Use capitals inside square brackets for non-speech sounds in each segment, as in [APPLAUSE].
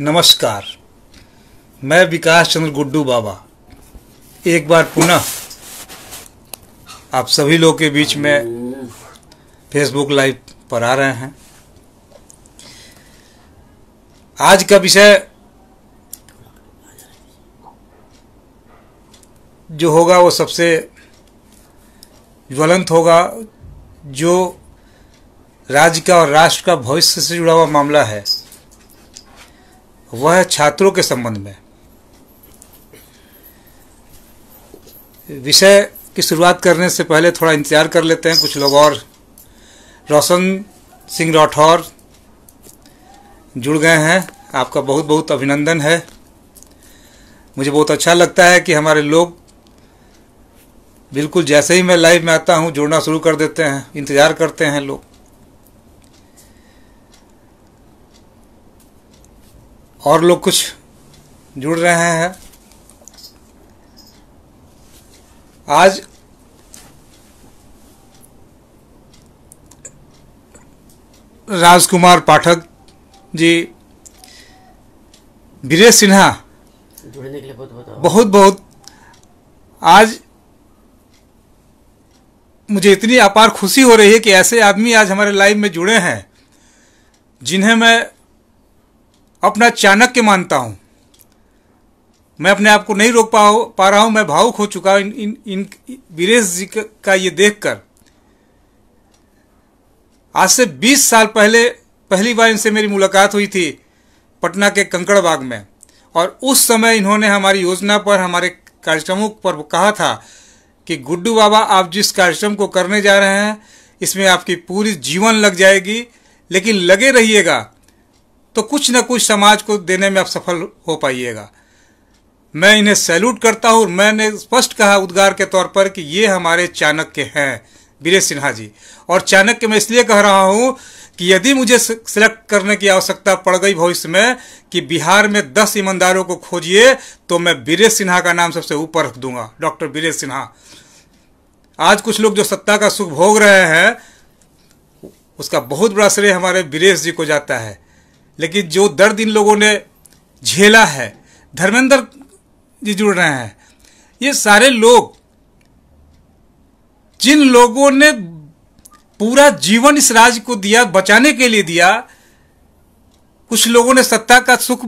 नमस्कार मैं विकास चंद्र गुड्डू बाबा एक बार पुनः आप सभी लोग के बीच में फेसबुक लाइव पर आ रहे हैं आज का विषय जो होगा वो सबसे ज्वलंत होगा जो राज्य का और राष्ट्र का भविष्य से जुड़ा हुआ मामला है वह छात्रों के संबंध में विषय की शुरुआत करने से पहले थोड़ा इंतज़ार कर लेते हैं कुछ लोग और रोशन सिंह राठौर जुड़ गए हैं आपका बहुत बहुत अभिनंदन है मुझे बहुत अच्छा लगता है कि हमारे लोग बिल्कुल जैसे ही मैं लाइव में आता हूँ जुड़ना शुरू कर देते हैं इंतज़ार करते हैं लोग और लोग कुछ जुड़ रहे हैं आज राजकुमार पाठक जी वीरेश सिन्हा जुड़ने के लिए बहुत बहुत बहुत बहुत आज मुझे इतनी अपार खुशी हो रही है कि ऐसे आदमी आज हमारे लाइव में जुड़े हैं जिन्हें मैं अपना चाणक्य मानता हूं मैं अपने आप को नहीं रोक पा पा रहा हूं मैं भावुक हो चुका हूं इन इन इन वीरेश जी का ये देखकर आज से 20 साल पहले पहली बार इनसे मेरी मुलाकात हुई थी पटना के कंकड़ बाग में और उस समय इन्होंने हमारी योजना पर हमारे कार्यक्रमों पर कहा था कि गुड्डू बाबा आप जिस कार्यक्रम को करने जा रहे हैं इसमें आपकी पूरी जीवन लग जाएगी लेकिन लगे रहिएगा तो कुछ ना कुछ समाज को देने में आप सफल हो पाइएगा मैं इन्हें सैल्यूट करता हूँ मैंने स्पष्ट कहा उद्गार के तौर पर कि ये हमारे चाणक्य हैं वीरेश सिन्हा जी और चाणक्य मैं इसलिए कह रहा हूँ कि यदि मुझे सिलेक्ट करने की आवश्यकता पड़ गई भविष्य में कि बिहार में दस ईमानदारों को खोजिए तो मैं वीरेश सिन्हा का नाम सबसे ऊपर रख दूंगा डॉक्टर वीरेश सिन्हा आज कुछ लोग जो सत्ता का सुख भोग रहे हैं उसका बहुत बड़ा श्रेय हमारे वीरेश जी को जाता है लेकिन जो दर्द इन लोगों ने झेला है धर्मेंद्र जी जुड़ रहे हैं ये सारे लोग जिन लोगों ने पूरा जीवन इस राज्य को दिया बचाने के लिए दिया कुछ लोगों ने सत्ता का सुख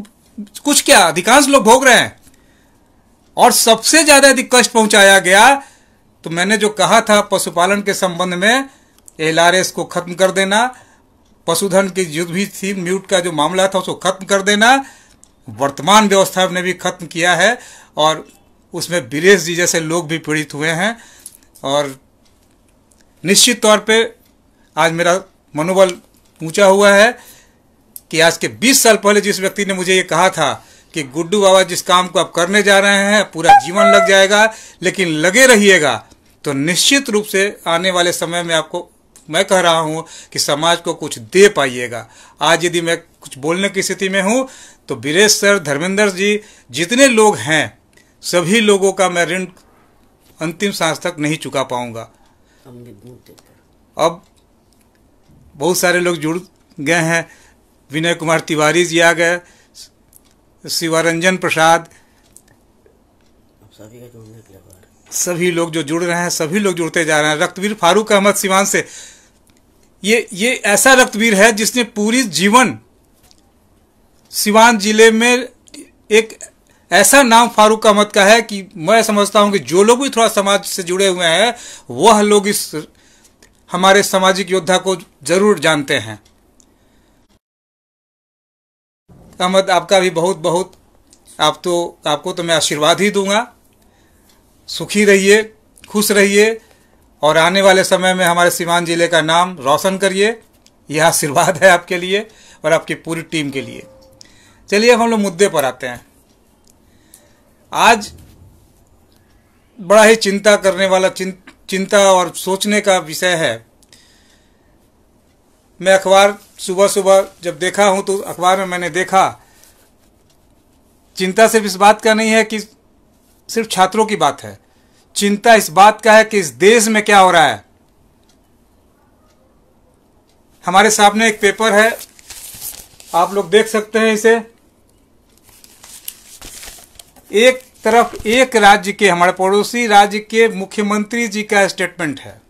कुछ क्या अधिकांश लोग भोग रहे हैं और सबसे ज्यादा यदि कष्ट पहुंचाया गया तो मैंने जो कहा था पशुपालन के संबंध में एल को खत्म कर देना पशुधन की थी म्यूट का जो मामला था उसको खत्म कर देना वर्तमान व्यवस्था ने भी खत्म किया है और उसमें बीरेश जी जैसे लोग भी पीड़ित हुए हैं और निश्चित तौर पे आज मेरा मनोबल ऊंचा हुआ है कि आज के 20 साल पहले जिस व्यक्ति ने मुझे ये कहा था कि गुड्डू बाबा जिस काम को आप करने जा रहे हैं पूरा जीवन लग जाएगा लेकिन लगे रहिएगा तो निश्चित रूप से आने वाले समय में आपको मैं कह रहा हूँ कि समाज को कुछ दे पाइएगा आज यदि मैं कुछ बोलने की स्थिति में हूँ तो बीरेश सर धर्मेंद्र जी जितने लोग हैं सभी लोगों का मैं ऋण अंतिम सांस तक नहीं चुका पाऊंगा अब बहुत सारे लोग जुड़ गए हैं विनय कुमार तिवारी जी आ गए शिवरंजन प्रसाद सभी लोग जो जुड़ रहे हैं सभी लोग जुड़ते जा रहे हैं रक्तवीर फारूक अहमद सिवान से ये ये ऐसा रक्तवीर है जिसने पूरी जीवन सिवान जिले में एक ऐसा नाम फारूक अहमद का है कि मैं समझता हूं कि जो लोग भी थोड़ा समाज से जुड़े हुए हैं वह लोग इस हमारे सामाजिक योद्धा को जरूर जानते हैं अहमद आपका भी बहुत बहुत आप तो आपको तो मैं आशीर्वाद ही दूंगा सुखी रहिए खुश रहिए और आने वाले समय में हमारे सिवान ज़िले का नाम रोशन करिए यह आशीर्वाद है आपके लिए और आपकी पूरी टीम के लिए चलिए हम लोग मुद्दे पर आते हैं आज बड़ा ही चिंता करने वाला चिं, चिंता और सोचने का विषय है मैं अखबार सुबह सुबह जब देखा हूं तो अखबार में मैंने देखा चिंता सिर्फ इस बात का नहीं है कि सिर्फ छात्रों की बात है चिंता इस बात का है कि इस देश में क्या हो रहा है हमारे सामने एक पेपर है आप लोग देख सकते हैं इसे एक तरफ एक राज्य के हमारे पड़ोसी राज्य के मुख्यमंत्री जी का स्टेटमेंट है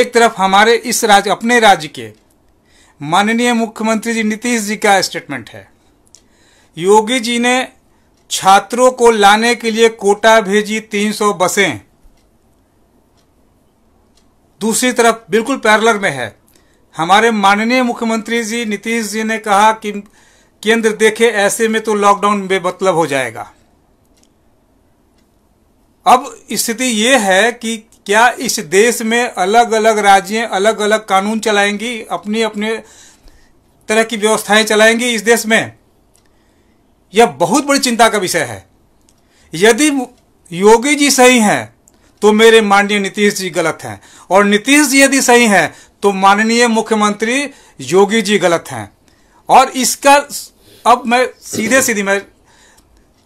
एक तरफ हमारे इस राज्य अपने राज्य के माननीय मुख्यमंत्री जी नीतीश जी का स्टेटमेंट है योगी जी ने छात्रों को लाने के लिए कोटा भेजी 300 बसें दूसरी तरफ बिल्कुल पैरलर में है हमारे माननीय मुख्यमंत्री जी नीतीश जी ने कहा कि केंद्र देखे ऐसे में तो लॉकडाउन बेमतलब हो जाएगा अब स्थिति यह है कि क्या इस देश में अलग अलग राज्य अलग अलग कानून चलाएंगी अपनी अपने तरह की व्यवस्थाएं चलाएंगी इस देश में यह बहुत बड़ी चिंता का विषय है यदि योगी जी सही हैं तो मेरे माननीय नीतीश जी गलत हैं और नीतीश जी यदि सही हैं तो माननीय मुख्यमंत्री योगी जी गलत हैं और इसका अब मैं सीधे सीधे मैं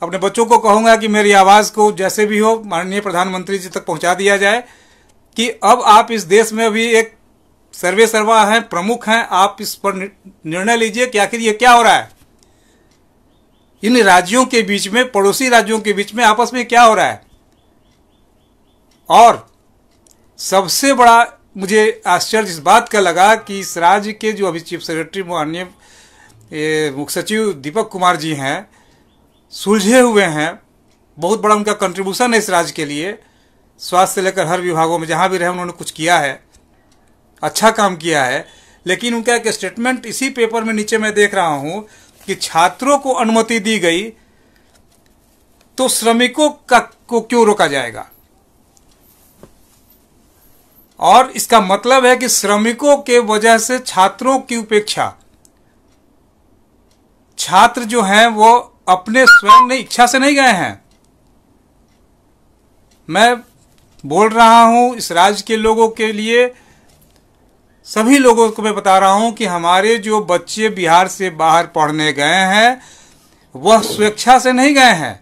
अपने बच्चों को कहूंगा कि मेरी आवाज़ को जैसे भी हो माननीय प्रधानमंत्री जी तक पहुंचा दिया जाए कि अब आप इस देश में भी एक सर्वे सर्वा हैं प्रमुख हैं आप इस पर निर्णय लीजिए कि आखिर ये क्या हो रहा है इन राज्यों के बीच में पड़ोसी राज्यों के बीच में आपस में क्या हो रहा है और सबसे बड़ा मुझे आश्चर्य इस बात का लगा कि इस राज्य के जो अभी चीफ सेक्रेटरी माननीय मुख्य सचिव दीपक कुमार जी हैं सुलझे हुए हैं बहुत बड़ा उनका कंट्रीब्यूशन है इस राज्य के लिए स्वास्थ्य से लेकर हर विभागों में जहाँ भी रहे उन्होंने कुछ किया है अच्छा काम किया है लेकिन उनका एक स्टेटमेंट इसी पेपर में नीचे मैं देख रहा हूँ कि छात्रों को अनुमति दी गई तो श्रमिकों का को क्यों रोका जाएगा और इसका मतलब है कि श्रमिकों के वजह से छात्रों की उपेक्षा छात्र जो हैं वो अपने स्वयं ने इच्छा से नहीं गए हैं मैं बोल रहा हूं इस राज्य के लोगों के लिए सभी लोगों को मैं बता रहा हूं कि हमारे जो बच्चे बिहार से बाहर पढ़ने गए हैं वह स्वेच्छा से नहीं गए हैं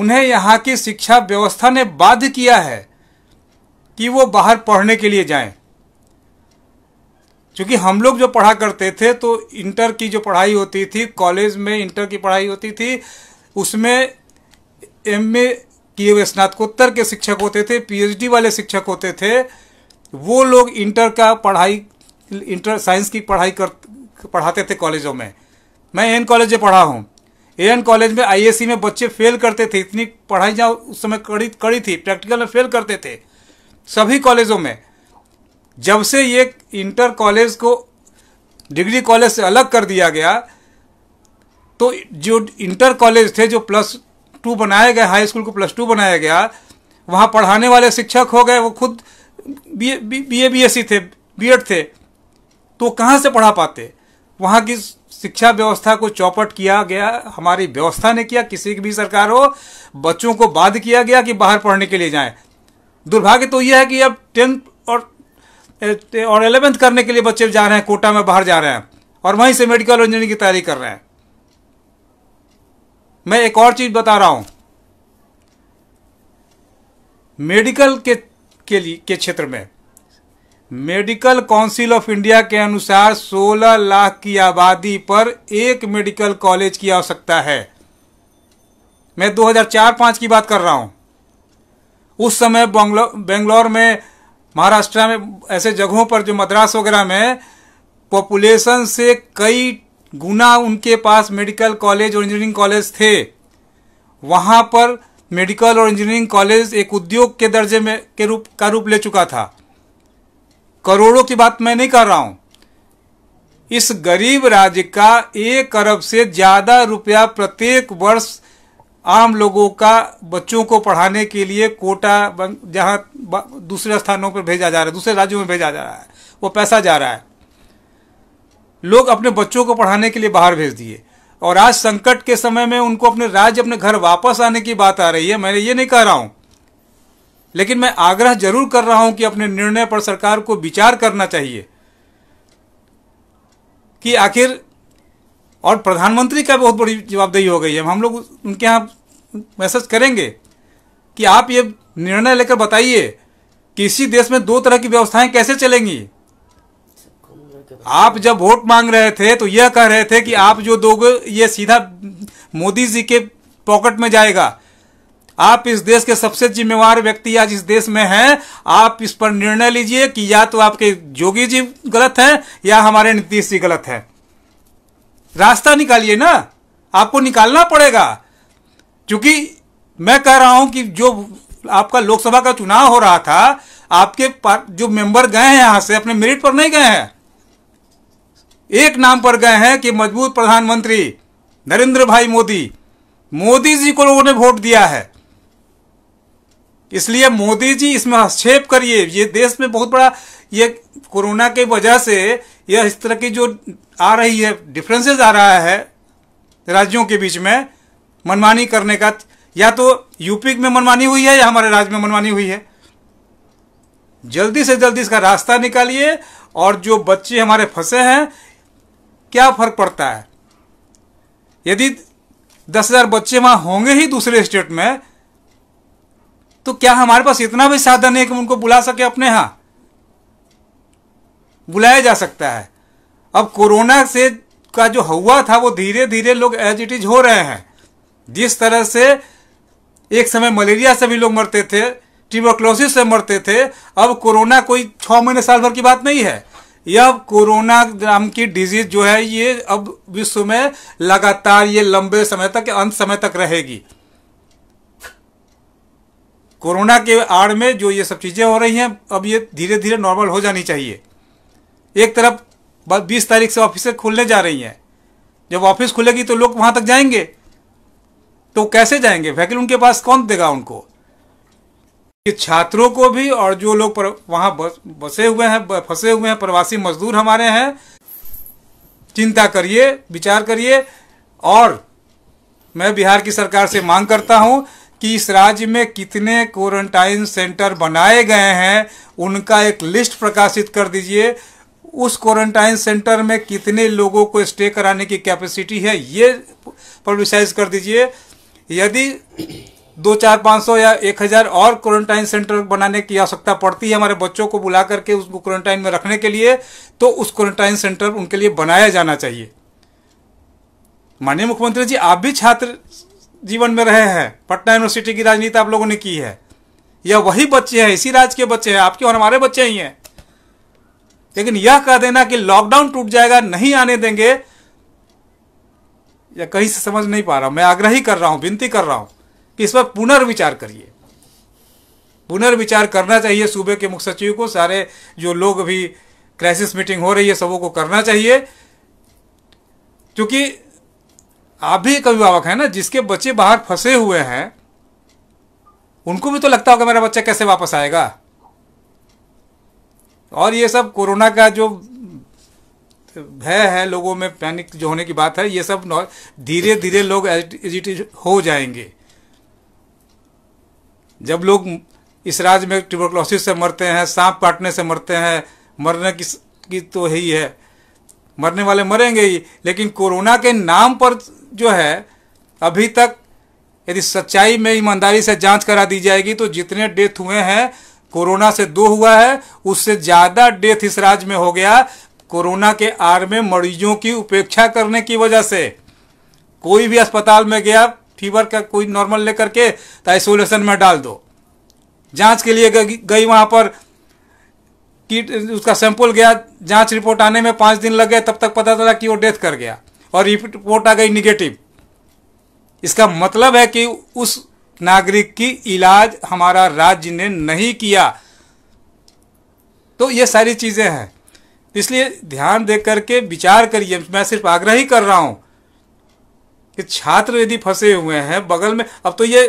उन्हें यहाँ की शिक्षा व्यवस्था ने बाध्य किया है कि वो बाहर पढ़ने के लिए जाएं क्योंकि हम लोग जो पढ़ा करते थे तो इंटर की जो पढ़ाई होती थी कॉलेज में इंटर की पढ़ाई होती थी उसमें एम ए किए हुए स्नातकोत्तर के शिक्षक होते थे पीएचडी वाले शिक्षक होते थे वो लोग इंटर का पढ़ाई इंटर साइंस की पढ़ाई कर पढ़ाते थे कॉलेजों में मैं एन कॉलेज में पढ़ा हूँ एन कॉलेज में आईएससी में बच्चे फेल करते थे इतनी पढ़ाई जहाँ उस समय कड़ी कड़ी थी प्रैक्टिकल में फेल करते थे सभी कॉलेजों में जब से ये इंटर कॉलेज को डिग्री कॉलेज से अलग कर दिया गया तो जो इंटर कॉलेज थे जो प्लस टू बनाया गया हाई स्कूल को प्लस टू बनाया गया वहाँ पढ़ाने वाले शिक्षक हो गए वो खुद B B A B S C थे बी थे तो कहाँ से पढ़ा पाते वहाँ की शिक्षा व्यवस्था को चौपट किया गया हमारी व्यवस्था ने किया किसी की भी सरकार हो बच्चों को बाध किया गया कि बाहर पढ़ने के लिए जाएं दुर्भाग्य तो यह है कि अब टेंथ और और एलेवेंथ करने के लिए बच्चे जा रहे हैं कोटा में बाहर जा रहे हैं और वहीं से मेडिकल इंजीनियरिंग की तैयारी कर रहे हैं मैं एक और चीज बता रहा हूं मेडिकल के के लिए के क्षेत्र में मेडिकल काउंसिल ऑफ इंडिया के अनुसार 16 लाख की आबादी पर एक मेडिकल कॉलेज की आवश्यकता है मैं 2004-5 की बात कर रहा हूं उस समय बेंगलोर में महाराष्ट्र में ऐसे जगहों पर जो मद्रास वगैरह में पॉपुलेशन से कई गुना उनके पास मेडिकल कॉलेज और इंजीनियरिंग कॉलेज थे वहां पर मेडिकल और इंजीनियरिंग कॉलेज एक उद्योग के दर्जे में के रूप का रूप ले चुका था करोड़ों की बात मैं नहीं कर रहा हूं इस गरीब राज्य का एक अरब से ज्यादा रुपया प्रत्येक वर्ष आम लोगों का बच्चों को पढ़ाने के लिए कोटा जहां दूसरे स्थानों पर भेजा जा रहा है दूसरे राज्यों में भेजा जा रहा है वो पैसा जा रहा है लोग अपने बच्चों को पढ़ाने के लिए बाहर भेज दिए और आज संकट के समय में उनको अपने राज्य अपने घर वापस आने की बात आ रही है मैं ये नहीं कह रहा हूं लेकिन मैं आग्रह जरूर कर रहा हूं कि अपने निर्णय पर सरकार को विचार करना चाहिए कि आखिर और प्रधानमंत्री का बहुत बड़ी जवाबदेही हो गई है हम लोग उनके यहां मैसेज करेंगे कि आप ये निर्णय लेकर बताइए कि इसी देश में दो तरह की व्यवस्थाएं कैसे चलेंगी आप जब वोट मांग रहे थे तो यह कह रहे थे कि आप जो दोगे ये सीधा मोदी जी के पॉकेट में जाएगा आप इस देश के सबसे जिम्मेवार व्यक्ति आज इस देश में हैं आप इस पर निर्णय लीजिए कि या तो आपके योगी जी गलत हैं या हमारे नीतीश जी गलत हैं रास्ता निकालिए ना आपको निकालना पड़ेगा क्योंकि मैं कह रहा हूं कि जो आपका लोकसभा का चुनाव हो रहा था आपके जो मेंबर गए हैं यहां से अपने मेरिट पर नहीं गए हैं एक नाम पर गए हैं कि मजबूत प्रधानमंत्री नरेंद्र भाई मोदी मोदी जी को लोगों ने वोट दिया है इसलिए मोदी जी इसमें हस्तक्षेप करिए ये देश में बहुत बड़ा ये कोरोना के वजह से यह इस तरह की जो आ रही है डिफरेंसेस आ रहा है राज्यों के बीच में मनमानी करने का या तो यूपी में मनमानी हुई है या हमारे राज्य में मनमानी हुई है जल्दी से जल्दी इसका रास्ता निकालिए और जो बच्चे हमारे फंसे हैं क्या फर्क पड़ता है यदि दस हजार बच्चे वहां होंगे ही दूसरे स्टेट में तो क्या हमारे पास इतना भी साधन है कि उनको बुला सके अपने यहां बुलाया जा सकता है अब कोरोना से का जो हुआ था वो धीरे धीरे लोग एज इट इज हो रहे हैं जिस तरह से एक समय मलेरिया से भी लोग मरते थे ट्यूबरक्लोसिस से मरते थे अब कोरोना कोई छह महीने साल भर की बात नहीं है यह कोरोना नाम की डिजीज जो है ये अब विश्व में लगातार ये लंबे समय तक अंत समय तक रहेगी कोरोना के आड़ में जो ये सब चीज़ें हो रही हैं अब ये धीरे धीरे नॉर्मल हो जानी चाहिए एक तरफ बीस तारीख से ऑफिस खुलने जा रही हैं जब ऑफिस खुलेगी तो लोग वहां तक जाएंगे तो कैसे जाएंगे वैकल उनके पास कौन देगा उनको कि छात्रों को भी और जो लोग वहां बस, बसे हुए हैं फंसे हुए हैं प्रवासी मजदूर हमारे हैं चिंता करिए विचार करिए और मैं बिहार की सरकार से मांग करता हूं कि इस राज्य में कितने क्वारंटाइन सेंटर बनाए गए हैं उनका एक लिस्ट प्रकाशित कर दीजिए उस क्वारंटाइन सेंटर में कितने लोगों को स्टे कराने की कैपेसिटी है ये पब्लिसाइज कर दीजिए यदि दो चार पाँच सौ या एक हज़ार और क्वारंटाइन सेंटर बनाने की आवश्यकता पड़ती है हमारे बच्चों को बुला करके उसको क्वारंटाइन में रखने के लिए तो उस क्वारंटाइन सेंटर उनके लिए बनाया जाना चाहिए माननीय मुख्यमंत्री जी आप भी छात्र जीवन में रहे हैं पटना यूनिवर्सिटी की राजनीति आप लोगों ने की है यह वही बच्चे हैं इसी राज्य के बच्चे हैं आपके और हमारे बच्चे ही हैं लेकिन यह कह देना कि लॉकडाउन टूट जाएगा नहीं आने देंगे या कहीं से समझ नहीं पा रहा हूं मैं आग्रही कर रहा हूं विनती कर रहा हूं कि इस पर पुनर्विचार करिए पुनर्विचार करना चाहिए सूबे के मुख्य सचिव को सारे जो लोग भी क्राइसिस मीटिंग हो रही है सबों को करना चाहिए क्योंकि आप भी एक अभिभावक है ना जिसके बच्चे बाहर फंसे हुए हैं उनको भी तो लगता होगा मेरा बच्चा कैसे वापस आएगा और ये सब कोरोना का जो भय है लोगों में पैनिक जो होने की बात है ये सब धीरे धीरे लोग एजिटेज हो जाएंगे जब लोग इस राज्य में ट्यूबरक्लोसिस से मरते हैं सांप काटने से मरते हैं मरने की, की तो ही है मरने वाले मरेंगे ही लेकिन कोरोना के नाम पर जो है अभी तक यदि सच्चाई में ईमानदारी से जांच करा दी जाएगी तो जितने डेथ हुए हैं कोरोना से दो हुआ है उससे ज़्यादा डेथ इस राज्य में हो गया कोरोना के आर में मरीजों की उपेक्षा करने की वजह से कोई भी अस्पताल में गया फीवर का कोई नॉर्मल लेकर के तो आइसोलेशन में डाल दो जांच के लिए गई वहां पर कीट उसका सैंपल गया जांच रिपोर्ट आने में पांच दिन लग गए तब तक पता चला कि वो डेथ कर गया और रिपोर्ट आ गई निगेटिव इसका मतलब है कि उस नागरिक की इलाज हमारा राज्य ने नहीं किया तो ये सारी चीज़ें हैं इसलिए ध्यान देकर के विचार करिए मैं सिर्फ आग्रह ही कर रहा हूं कि छात्र यदि फंसे हुए हैं बगल में अब तो ये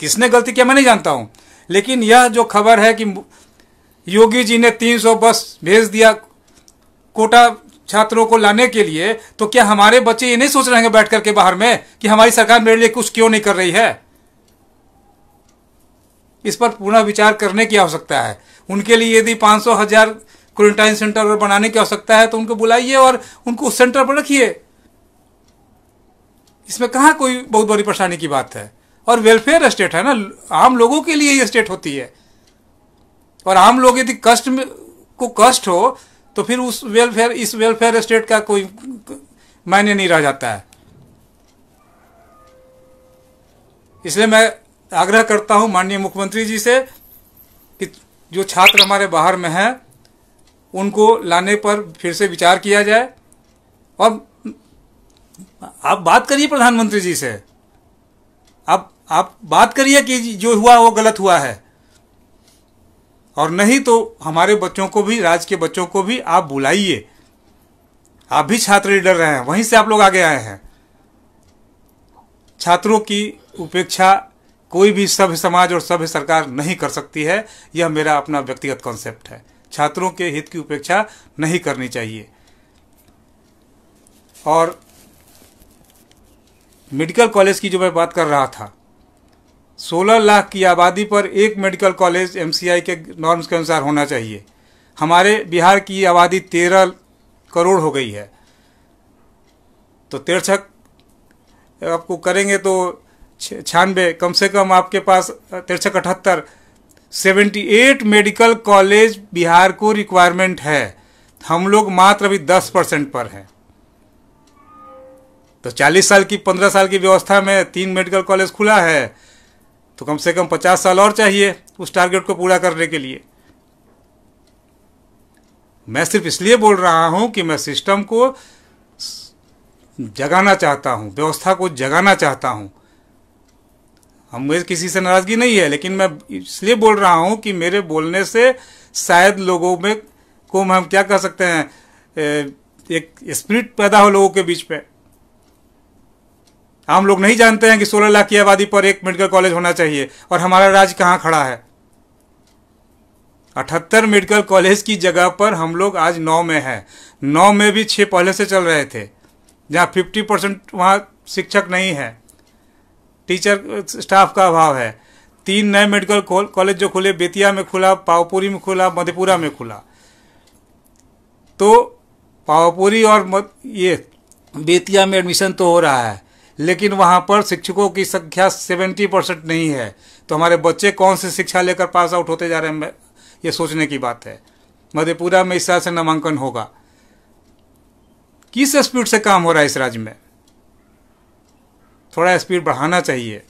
किसने गलती किया मैं नहीं जानता हूं लेकिन यह जो खबर है कि योगी जी ने 300 बस भेज दिया कोटा छात्रों को लाने के लिए तो क्या हमारे बच्चे ये नहीं सोच रहे हैं बैठ करके बाहर में कि हमारी सरकार मेरे लिए कुछ क्यों नहीं कर रही है इस पर पूरा विचार करने की आवश्यकता है उनके लिए यदि पांच सौ हजार क्वारंटाइन सेंटर बनाने की आवश्यकता है तो उनको बुलाइए और उनको उस सेंटर पर रखिए इसमें कहाँ कोई बहुत बड़ी परेशानी की बात है और वेलफेयर स्टेट है ना आम लोगों के लिए ये स्टेट होती है और आम लोग यदि कष्ट में को कष्ट हो तो फिर उस वेलफेयर इस वेलफेयर स्टेट का कोई मायने नहीं रह जाता है इसलिए मैं आग्रह करता हूं माननीय मुख्यमंत्री जी से कि जो छात्र हमारे बाहर में हैं उनको लाने पर फिर से विचार किया जाए और आप बात करिए प्रधानमंत्री जी से आप आप बात करिए कि जो हुआ वो गलत हुआ है और नहीं तो हमारे बच्चों को भी राज्य के बच्चों को भी आप बुलाइए आप भी छात्र लीडर रहे हैं वहीं से आप लोग आगे आए हैं छात्रों की उपेक्षा कोई भी सभ्य समाज और सभ्य सरकार नहीं कर सकती है यह मेरा अपना व्यक्तिगत कॉन्सेप्ट है छात्रों के हित की उपेक्षा नहीं करनी चाहिए और मेडिकल कॉलेज की जो मैं बात कर रहा था 16 लाख की आबादी पर एक मेडिकल कॉलेज एमसीआई के नॉर्म्स के अनुसार होना चाहिए हमारे बिहार की आबादी 13 करोड़ हो गई है तो तिरछक आपको करेंगे तो छियानवे कम से कम आपके पास तिरछक अठहत्तर seventy eight medical college Bihar को रिक्वायरमेंट है हम लोग मात्र अभी दस परसेंट पर हैं तो चालीस साल की पंद्रह साल की व्यवस्था में तीन मेडिकल कॉलेज खुला है तो कम से कम पचास साल और चाहिए उस टारगेट को पूरा करने के लिए मैं सिर्फ इसलिए बोल रहा हूं कि मैं सिस्टम को जगाना चाहता हूं व्यवस्था को जगाना चाहता हूं हम मुझे किसी से नाराजगी नहीं है लेकिन मैं इसलिए बोल रहा हूं कि मेरे बोलने से शायद लोगों में को हम क्या कह सकते हैं एक स्प्रिट पैदा हो लोगों के बीच में हम लोग नहीं जानते हैं कि सोलह लाख की आबादी पर एक मेडिकल कॉलेज होना चाहिए और हमारा राज्य कहाँ खड़ा है अठहत्तर मेडिकल कॉलेज की जगह पर हम लोग आज नौ में हैं नौ में भी छः पहले से चल रहे थे जहाँ फिफ्टी परसेंट वहाँ शिक्षक नहीं है टीचर स्टाफ का अभाव है तीन नए मेडिकल कॉलेज जो खुले बेतिया में खुला पावपुरी में खुला मधेपुरा में खुला तो पावापुरी और ये बेतिया में एडमिशन तो हो रहा है लेकिन वहाँ पर शिक्षकों की संख्या सेवेंटी परसेंट नहीं है तो हमारे बच्चे कौन सी शिक्षा लेकर पास आउट होते जा रहे हैं ये सोचने की बात है मधेपुरा में इस तरह से नामांकन होगा किस स्पीड से काम हो रहा है इस राज्य में थोड़ा स्पीड बढ़ाना चाहिए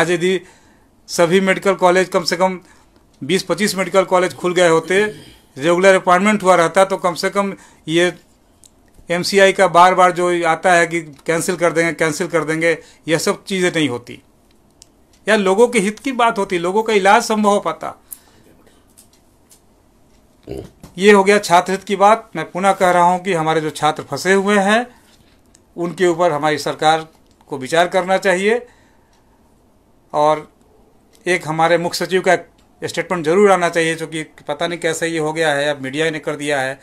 आज यदि सभी मेडिकल कॉलेज कम से कम 20-25 मेडिकल कॉलेज खुल गए होते रेगुलर अपॉइंटमेंट हुआ रहता तो कम से कम ये एम का बार बार जो आता है कि कैंसिल कर देंगे कैंसिल कर देंगे यह सब चीज़ें नहीं होती या लोगों के हित की बात होती लोगों का इलाज संभव हो पाता ये हो गया छात्र हित की बात मैं पुनः कह रहा हूँ कि हमारे जो छात्र फंसे हुए हैं उनके ऊपर हमारी सरकार को विचार करना चाहिए और एक हमारे मुख्य सचिव का स्टेटमेंट जरूर आना चाहिए क्योंकि पता नहीं कैसे ये हो गया है अब मीडिया ने कर दिया है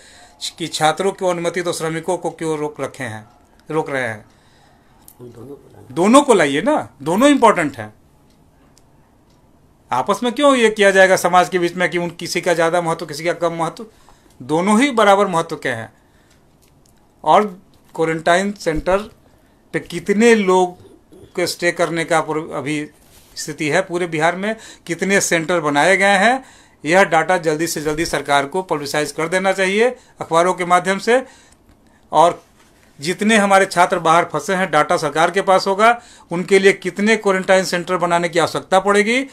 कि छात्रों की अनुमति तो श्रमिकों को क्यों रोक रखे हैं रोक रहे हैं दोनों को लाइए ना दोनों इंपॉर्टेंट हैं आपस में क्यों ये किया जाएगा समाज के बीच में कि उन किसी का ज़्यादा महत्व किसी का कम महत्व दोनों ही बराबर महत्व के हैं और क्वारंटाइन सेंटर पे कितने लोग के स्टे करने का अभी स्थिति है पूरे बिहार में कितने सेंटर बनाए गए हैं यह डाटा जल्दी से जल्दी सरकार को पब्लिसाइज कर देना चाहिए अखबारों के माध्यम से और जितने हमारे छात्र बाहर फंसे हैं डाटा सरकार के पास होगा उनके लिए कितने क्वारंटाइन सेंटर बनाने की आवश्यकता पड़ेगी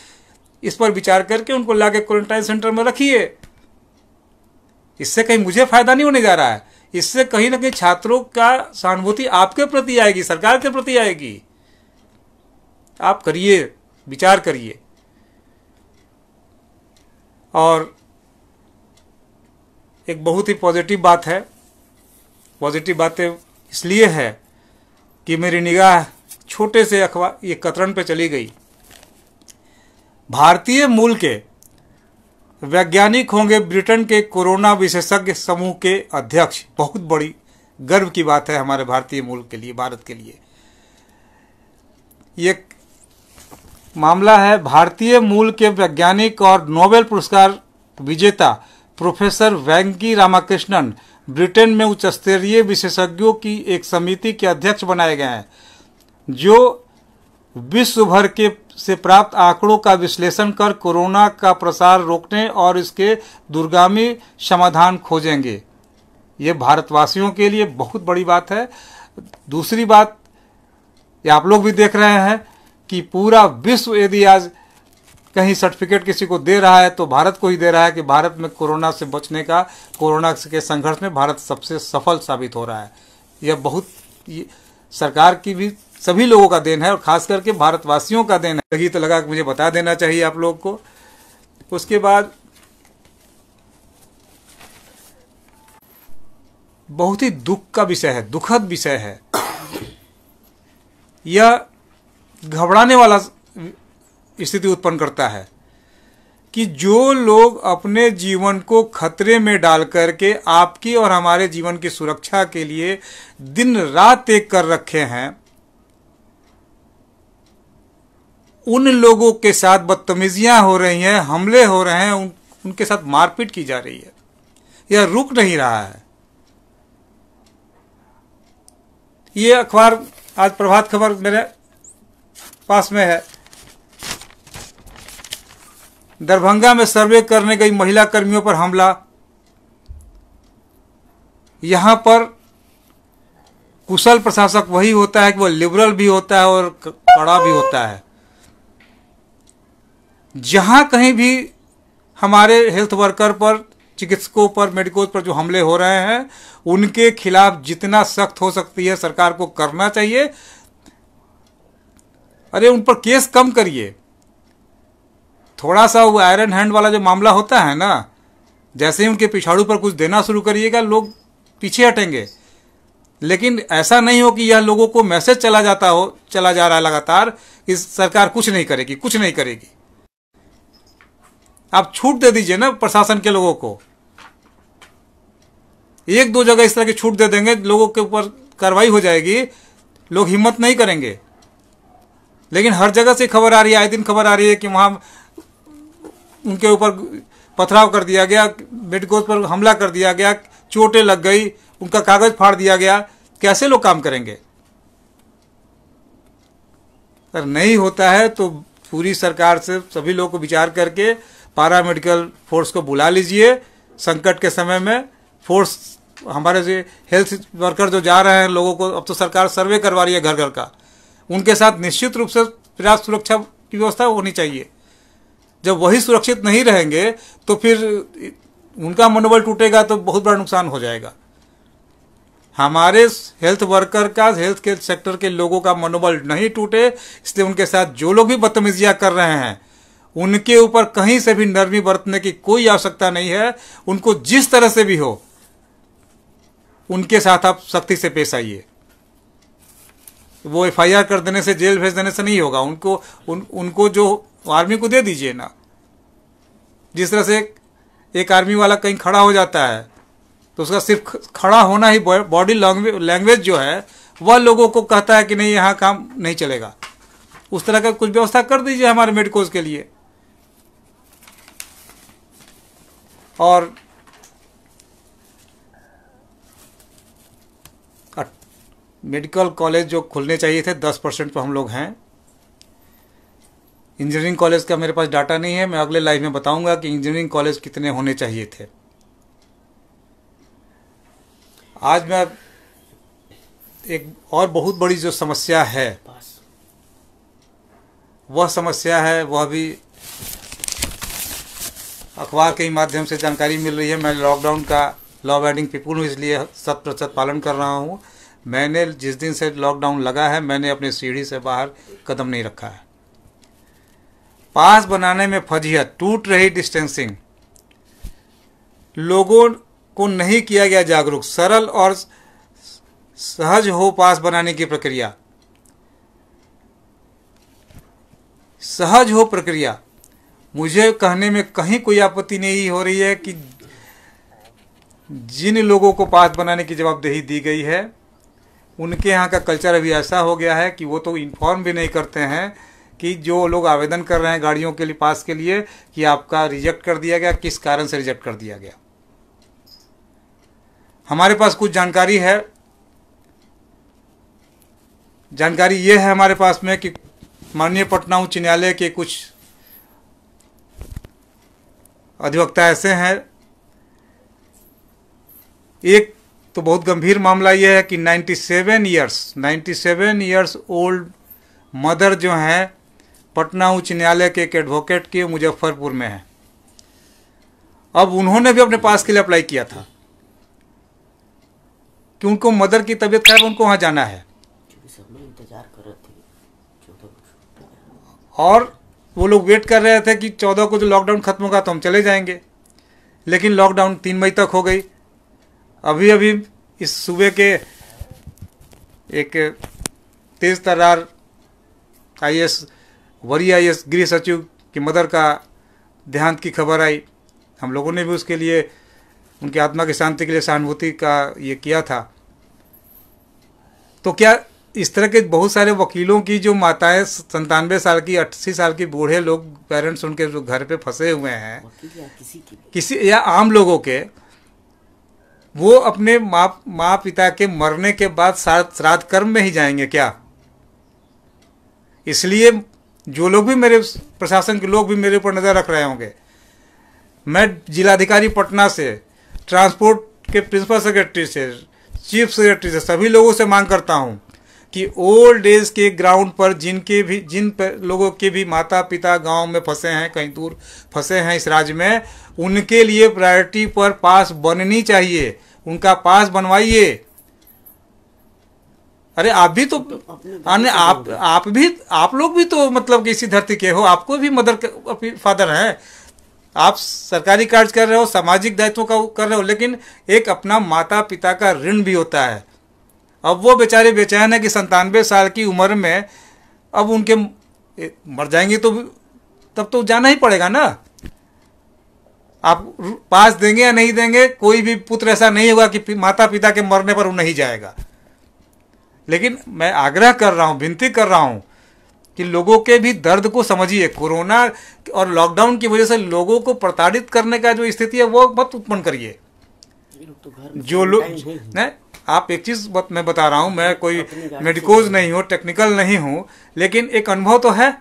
इस पर विचार करके उनको ला के क्वारंटाइन सेंटर में रखिए इससे कहीं मुझे फायदा नहीं होने जा रहा है इससे कहीं ना कहीं छात्रों का सहानुभूति आपके प्रति आएगी सरकार के प्रति आएगी आप करिए विचार करिए और एक बहुत ही पॉजिटिव बात है पॉजिटिव बातें इसलिए है कि मेरी निगाह छोटे से अखबार ये कतरन पे चली गई भारतीय मूल के वैज्ञानिक होंगे ब्रिटेन के कोरोना विशेषज्ञ समूह के अध्यक्ष बहुत बड़ी गर्व की बात है हमारे भारतीय मूल के लिए भारत के लिए ये मामला है भारतीय मूल के वैज्ञानिक और नोबेल पुरस्कार विजेता प्रोफेसर वैंकी रामाकृष्णन ब्रिटेन में उच्च स्तरीय विशेषज्ञों की एक समिति के अध्यक्ष बनाए गए हैं जो विश्व भर के से प्राप्त आंकड़ों का विश्लेषण कर कोरोना का प्रसार रोकने और इसके दुर्गामी समाधान खोजेंगे ये भारतवासियों के लिए बहुत बड़ी बात है दूसरी बात ये आप लोग भी देख रहे हैं कि पूरा विश्व यदि आज कहीं सर्टिफिकेट किसी को दे रहा है तो भारत को ही दे रहा है कि भारत में कोरोना से बचने का कोरोना के संघर्ष में भारत सबसे सफल साबित हो रहा है यह बहुत ये सरकार की भी सभी लोगों का देन है और खास करके भारतवासियों का देन है तो लगा मुझे बता देना चाहिए आप लोग को उसके बाद बहुत ही दुख का विषय है दुखद विषय है यह घबराने वाला स्थिति उत्पन्न करता है कि जो लोग अपने जीवन को खतरे में डाल करके आपकी और हमारे जीवन की सुरक्षा के लिए दिन रात एक कर रखे हैं उन लोगों के साथ बदतमीजियां हो रही हैं हमले हो रहे हैं उन, उनके साथ मारपीट की जा रही है यह रुक नहीं रहा है ये अखबार आज प्रभात खबर मेरे पास में है दरभंगा में सर्वे करने गई महिला कर्मियों पर हमला यहां पर कुशल प्रशासक वही होता है कि वह लिबरल भी होता है और कड़ा भी होता है जहां कहीं भी हमारे हेल्थ वर्कर पर चिकित्सकों पर मेडिकल पर जो हमले हो रहे हैं उनके खिलाफ जितना सख्त हो सकती है सरकार को करना चाहिए अरे उन पर केस कम करिए थोड़ा सा वो आयरन हैंड वाला जो मामला होता है ना जैसे ही उनके पिछाड़ू पर कुछ देना शुरू करिएगा लोग पीछे हटेंगे लेकिन ऐसा नहीं हो कि यह लोगों को मैसेज चला जाता हो चला जा रहा है लगातार कि सरकार कुछ नहीं करेगी कुछ नहीं करेगी आप छूट दे दीजिए ना प्रशासन के लोगों को एक दो जगह इस तरह की छूट दे देंगे लोगों के ऊपर कार्रवाई हो जाएगी लोग हिम्मत नहीं करेंगे लेकिन हर जगह से खबर आ रही है आए दिन खबर आ रही है कि वहाँ उनके ऊपर पथराव कर दिया गया मेडिकोज पर हमला कर दिया गया चोटें लग गई उनका कागज फाड़ दिया गया कैसे लोग काम करेंगे अगर नहीं होता है तो पूरी सरकार से सभी लोगों को विचार करके पारा मेडिकल फोर्स को बुला लीजिए संकट के समय में फोर्स हमारे जो हेल्थ वर्कर जो जा रहे हैं लोगों को अब तो सरकार सर्वे करवा रही है घर घर का उनके साथ निश्चित रूप से पर्याप्त सुरक्षा की व्यवस्था होनी चाहिए जब वही सुरक्षित नहीं रहेंगे तो फिर उनका मनोबल टूटेगा तो बहुत बड़ा नुकसान हो जाएगा हमारे हेल्थ वर्कर का हेल्थ केयर सेक्टर के लोगों का मनोबल नहीं टूटे इसलिए उनके साथ जो लोग भी बदतमीजियाँ कर रहे हैं उनके ऊपर कहीं से भी नरमी बरतने की कोई आवश्यकता नहीं है उनको जिस तरह से भी हो उनके साथ आप सख्ती से पेश आइए वो एफआईआर कर देने से जेल भेज देने से नहीं होगा उनको उन उनको जो आर्मी को दे दीजिए ना जिस तरह से एक, एक आर्मी वाला कहीं खड़ा हो जाता है तो उसका सिर्फ खड़ा होना ही बॉडी लैंग्वेज जो है वह लोगों को कहता है कि नहीं यहाँ काम नहीं चलेगा उस तरह का कुछ व्यवस्था कर दीजिए हमारे मेडिकोज के लिए और मेडिकल कॉलेज जो खुलने चाहिए थे दस परसेंट पर हम लोग हैं इंजीनियरिंग कॉलेज का मेरे पास डाटा नहीं है मैं अगले लाइफ में बताऊंगा कि इंजीनियरिंग कॉलेज कितने होने चाहिए थे आज मैं एक और बहुत बड़ी जो समस्या है वह समस्या है वह भी अखबार के ही माध्यम से जानकारी मिल रही है मैं लॉकडाउन का लॉ बैंडिंग पीपुल हूँ इसलिए शत प्रतिशत पालन कर रहा हूँ मैंने जिस दिन से लॉकडाउन लगा है मैंने अपने सीढ़ी से बाहर कदम नहीं रखा है पास बनाने में फजीहत टूट रही डिस्टेंसिंग लोगों को नहीं किया गया जागरूक सरल और सहज हो पास बनाने की प्रक्रिया सहज हो प्रक्रिया मुझे कहने में कहीं कोई आपत्ति नहीं हो रही है कि जिन लोगों को पास बनाने की जवाबदेही दी गई है उनके यहाँ का कल्चर अभी ऐसा हो गया है कि वो तो इन्फॉर्म भी नहीं करते हैं कि जो लोग आवेदन कर रहे हैं गाड़ियों के लिए पास के लिए कि आपका रिजेक्ट कर दिया गया किस कारण से रिजेक्ट कर दिया गया हमारे पास कुछ जानकारी है जानकारी ये है हमारे पास में कि माननीय पटना उच्च न्यायालय के कुछ अधिवक्ता ऐसे हैं एक तो बहुत गंभीर मामला यह है कि 97 seven years ninety seven years old mother जो हैं पटना उच्च न्यायालय के एक एडवोकेट के मुजफ्फरपुर में हैं अब उन्होंने भी अपने पास के लिए अप्लाई किया था कि उनको मदर की तबीयत खराब उनको वहाँ जाना है और वो लोग वेट कर रहे थे कि चौदह को जो लॉकडाउन खत्म होगा तो हम चले जाएंगे लेकिन लॉकडाउन तीन मई तक हो गई अभी अभी इस सूबे के एक तेज तरार आई एस वरीय आई एस गृह सचिव की मदर का देहांत की खबर आई हम लोगों ने भी उसके लिए उनकी आत्मा की शांति के लिए सहानुभूति का ये किया था तो क्या इस तरह के बहुत सारे वकीलों की जो माताएं संतानवे साल की अस्सी साल की बूढ़े लोग पेरेंट्स उनके जो घर पे फंसे हुए हैं किसी या आम लोगों के वो अपने माँ माँ पिता के मरने के बाद श्राद्ध कर्म में ही जाएंगे क्या इसलिए जो लोग भी मेरे प्रशासन के लोग भी मेरे ऊपर नज़र रख रहे होंगे मैं जिलाधिकारी पटना से ट्रांसपोर्ट के प्रिंसिपल सेक्रेटरी से चीफ सेक्रेटरी से सभी लोगों से मांग करता हूँ कि ओल्ड एज के ग्राउंड पर जिनके भी जिन लोगों के भी माता पिता गांव में फंसे हैं कहीं दूर फंसे हैं इस राज्य में उनके लिए प्रायोरिटी पर पास बननी चाहिए उनका पास बनवाइए अरे आप भी तो अरे आप आप भी आप लोग भी तो मतलब कि इसी धरती के हो आपको भी मदर फादर हैं आप सरकारी कार्य कर रहे हो सामाजिक दायित्व का कर रहे हो लेकिन एक अपना माता पिता का ऋण भी होता है अब वो बेचारे बेचैन है कि संतानवे साल की उम्र में अब उनके मर जाएंगे तो तब तो जाना ही पड़ेगा ना आप पास देंगे या नहीं देंगे कोई भी पुत्र ऐसा नहीं होगा कि माता पिता के मरने पर वो नहीं जाएगा लेकिन मैं आग्रह कर रहा हूं विनती कर रहा हूं कि लोगों के भी दर्द को समझिए कोरोना और लॉकडाउन की वजह से लोगों को प्रताड़ित करने का जो स्थिति है वो मत उत्पन्न करिए तो जो लोग आप एक चीज़ बत, मैं बता रहा हूँ मैं कोई मेडिकोज नहीं हूँ टेक्निकल नहीं हूँ लेकिन एक अनुभव तो है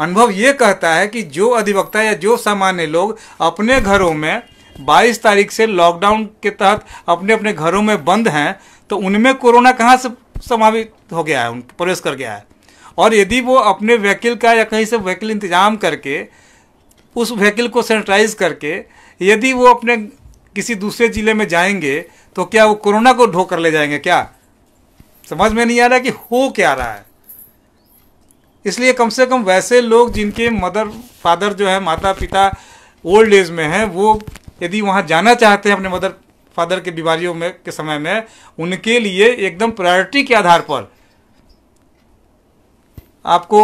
अनुभव ये कहता है कि जो अधिवक्ता या जो सामान्य लोग अपने घरों में 22 तारीख से लॉकडाउन के तहत अपने अपने घरों में बंद हैं तो उनमें कोरोना कहाँ से समावित हो गया है उन प्रवेश कर गया है और यदि वो अपने व्हीकिल का या कहीं से व्हीकल इंतजाम करके उस व्हीकिल को सैनिटाइज करके यदि वो अपने किसी दूसरे जिले में जाएंगे तो क्या वो कोरोना को ढो कर ले जाएंगे क्या समझ में नहीं आ रहा कि हो क्या रहा है इसलिए कम से कम वैसे लोग जिनके मदर फादर जो है माता पिता ओल्ड एज में हैं वो यदि वहाँ जाना चाहते हैं अपने मदर फादर के बीमारियों में के समय में उनके लिए एकदम प्रायोरिटी के आधार पर आपको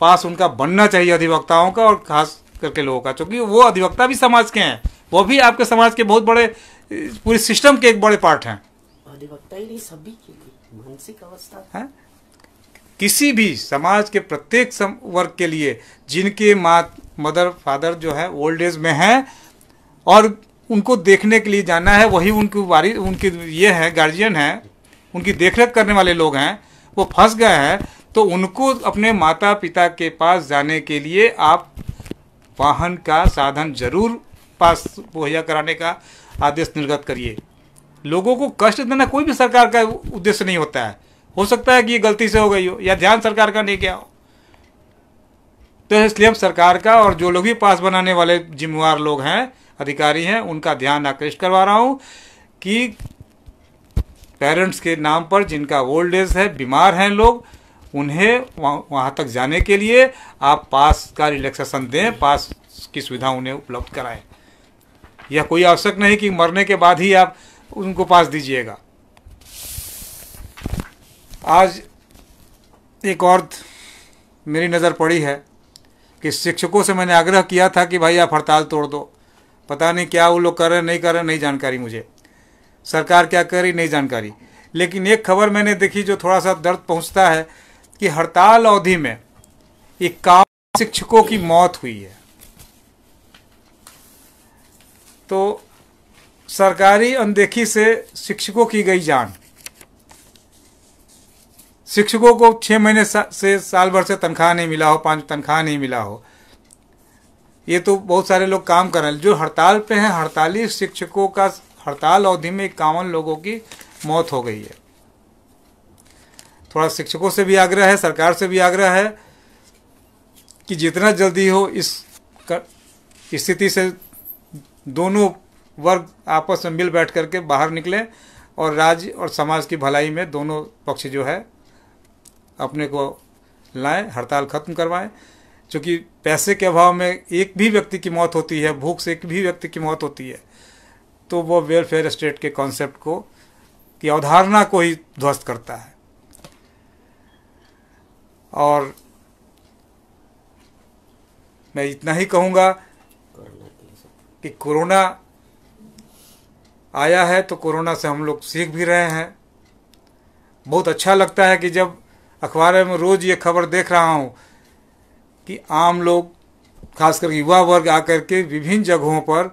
पास उनका बनना चाहिए अधिवक्ताओं का और खास करके लोगों का क्योंकि वो अधिवक्ता भी समाज के हैं वो भी आपके समाज के बहुत बड़े पूरे सिस्टम के एक बड़े पार्ट हैं है किसी भी समाज के प्रत्येक वर्ग के लिए जिनके माँ मदर फादर जो है ओल्ड एज में हैं और उनको देखने के लिए जाना है वही उनकी वारी उनके ये है गार्जियन है उनकी देखरेख करने वाले लोग हैं वो फंस गए हैं तो उनको अपने माता पिता के पास जाने के लिए आप वाहन का साधन जरूर पास मुहैया कराने का आदेश निर्गत करिए लोगों को कष्ट देना कोई भी सरकार का उद्देश्य नहीं होता है हो सकता है कि ये गलती से हो गई हो या ध्यान सरकार का नहीं गया हो तो इसलिए हम सरकार का और जो लोग भी पास बनाने वाले जिम्मेवार लोग हैं अधिकारी हैं उनका ध्यान आकृष्ट करवा रहा हूँ कि पेरेंट्स के नाम पर जिनका ओल्ड एज है बीमार हैं लोग उन्हें वहाँ तक जाने के लिए आप पास का रिलैक्सेशन दें पास की सुविधा उन्हें उपलब्ध कराएं यह कोई आवश्यक नहीं कि मरने के बाद ही आप उनको पास दीजिएगा आज एक और मेरी नज़र पड़ी है कि शिक्षकों से मैंने आग्रह किया था कि भाई आप हड़ताल तोड़ दो पता नहीं क्या वो लोग कर रहे नहीं कर रहे नहीं जानकारी मुझे सरकार क्या कर रही नहीं जानकारी लेकिन एक खबर मैंने देखी जो थोड़ा सा दर्द पहुंचता है कि हड़ताल अवधि में इक्यावन शिक्षकों की मौत हुई है तो सरकारी अनदेखी से शिक्षकों की गई जान शिक्षकों को छः महीने सा, से साल भर से तनख्वाह नहीं मिला हो पांच तनख्वाह नहीं मिला हो ये तो बहुत सारे लोग काम कर रहे हैं जो हड़ताल पे हैं हड़ताली शिक्षकों का हड़ताल अवधि में इक्यावन लोगों की मौत हो गई है थोड़ा शिक्षकों से भी आग्रह है सरकार से भी आग्रह है कि जितना जल्दी हो इस स्थिति से दोनों वर्ग आपस में मिल बैठ करके बाहर निकले और राज्य और समाज की भलाई में दोनों पक्ष जो है अपने को लाएं हड़ताल खत्म करवाएं क्योंकि पैसे के अभाव में एक भी व्यक्ति की मौत होती है भूख से एक भी व्यक्ति की मौत होती है तो वो वेलफेयर स्टेट के कॉन्सेप्ट को की अवधारणा को ही ध्वस्त करता है और मैं इतना ही कहूँगा कि कोरोना आया है तो कोरोना से हम लोग सीख भी रहे हैं बहुत अच्छा लगता है कि जब अखबार में रोज़ ये खबर देख रहा हूँ कि आम लोग खासकर युवा वर्ग आकर के विभिन्न जगहों पर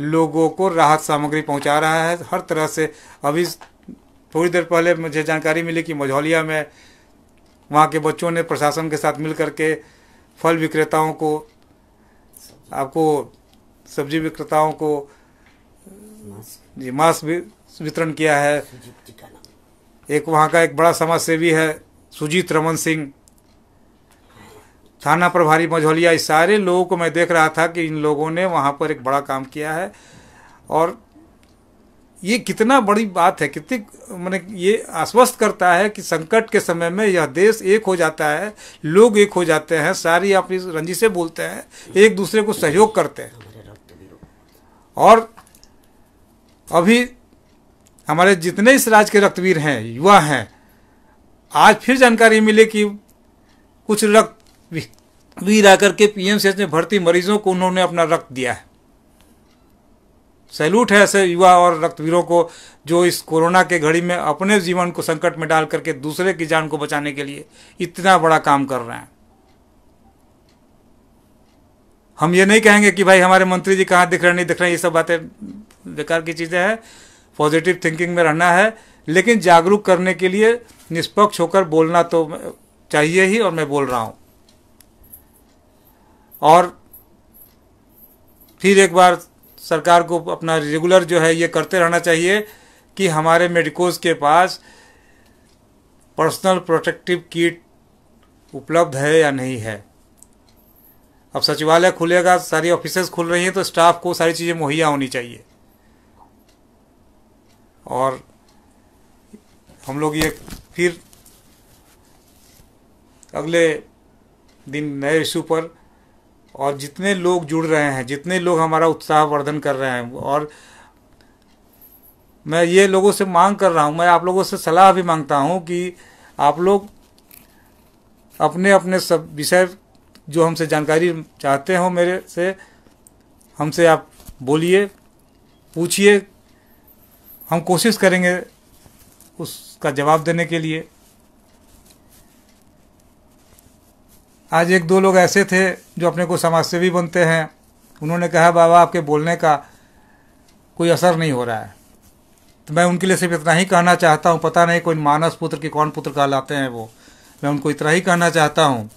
लोगों को राहत सामग्री पहुंचा रहा है हर तरह से अभी थोड़ी देर पहले मुझे जानकारी मिली कि मझौलिया में वहाँ के बच्चों ने प्रशासन के साथ मिल करके फल विक्रेताओं को आपको सब्जी विक्रेताओं को जी मास्क भी वितरण किया है एक वहाँ का एक बड़ा समाज सेवी है सुजीत रमन सिंह थाना प्रभारी मझौलिया इस सारे लोगों को मैं देख रहा था कि इन लोगों ने वहाँ पर एक बड़ा काम किया है और ये कितना बड़ी बात है कितनी मैंने ये आश्वस्त करता है कि संकट के समय में यह देश एक हो जाता है लोग एक हो जाते हैं सारी अपनी रंजी से बोलते हैं एक दूसरे को सहयोग करते हैं और अभी हमारे जितने इस राज्य के रक्तवीर हैं युवा हैं आज फिर जानकारी मिले कि कुछ रक्त वीर आकर के पीएमसीएच में भर्ती मरीजों को उन्होंने अपना रक्त दिया है सैल्यूट है ऐसे युवा और रक्तवीरों को जो इस कोरोना के घड़ी में अपने जीवन को संकट में डाल करके दूसरे की जान को बचाने के लिए इतना बड़ा काम कर रहे हैं हम ये नहीं कहेंगे कि भाई हमारे मंत्री जी कहाँ दिख रहे नहीं दिख रहे ये सब बातें बेकार की चीज़ें हैं पॉजिटिव थिंकिंग में रहना है लेकिन जागरूक करने के लिए निष्पक्ष होकर बोलना तो चाहिए ही और मैं बोल रहा हूँ और फिर एक बार सरकार को अपना रेगुलर जो है ये करते रहना चाहिए कि हमारे मेडिकोज के पास पर्सनल प्रोटेक्टिव किट उपलब्ध है या नहीं है अब सचिवालय खुलेगा सारी ऑफिसेज खुल रही हैं तो स्टाफ को सारी चीज़ें मुहैया होनी चाहिए और हम लोग ये फिर अगले दिन नए इशू पर और जितने लोग जुड़ रहे हैं जितने लोग हमारा उत्साहवर्धन कर रहे हैं और मैं ये लोगों से मांग कर रहा हूँ मैं आप लोगों से सलाह भी मांगता हूँ कि आप लोग अपने अपने सब विषय जो हमसे जानकारी चाहते हो मेरे से हमसे आप बोलिए पूछिए हम कोशिश करेंगे उसका जवाब देने के लिए आज एक दो लोग ऐसे थे जो अपने को समाजसेवी बनते हैं उन्होंने कहा बाबा आपके बोलने का कोई असर नहीं हो रहा है तो मैं उनके लिए सिर्फ इतना ही कहना चाहता हूँ पता नहीं कोई मानस पुत्र के कौन पुत्र कहलाते हैं वो मैं उनको इतना ही कहना चाहता हूँ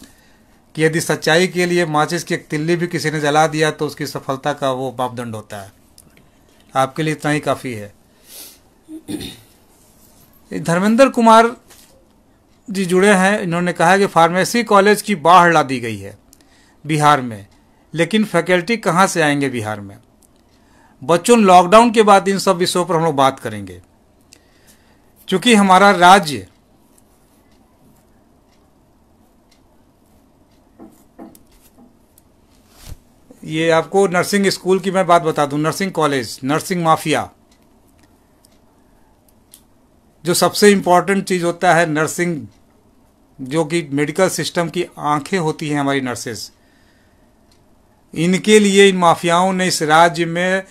यदि सच्चाई के लिए माचिस की एक तिल्ली भी किसी ने जला दिया तो उसकी सफलता का वो मापदंड होता है आपके लिए इतना ही काफ़ी है [CLEARS THROAT] धर्मेंद्र कुमार जी जुड़े हैं इन्होंने कहा कि फार्मेसी कॉलेज की बाढ़ ला दी गई है बिहार में लेकिन फैकल्टी कहाँ से आएंगे बिहार में बच्चों लॉकडाउन के बाद इन सब विषयों पर हम लोग बात करेंगे क्योंकि हमारा राज्य ये आपको नर्सिंग स्कूल की मैं बात बता दूं नर्सिंग कॉलेज नर्सिंग माफिया जो सबसे इम्पॉर्टेंट चीज़ होता है नर्सिंग जो कि मेडिकल सिस्टम की आंखें होती हैं हमारी नर्सेज इनके लिए इन माफियाओं ने इस राज्य में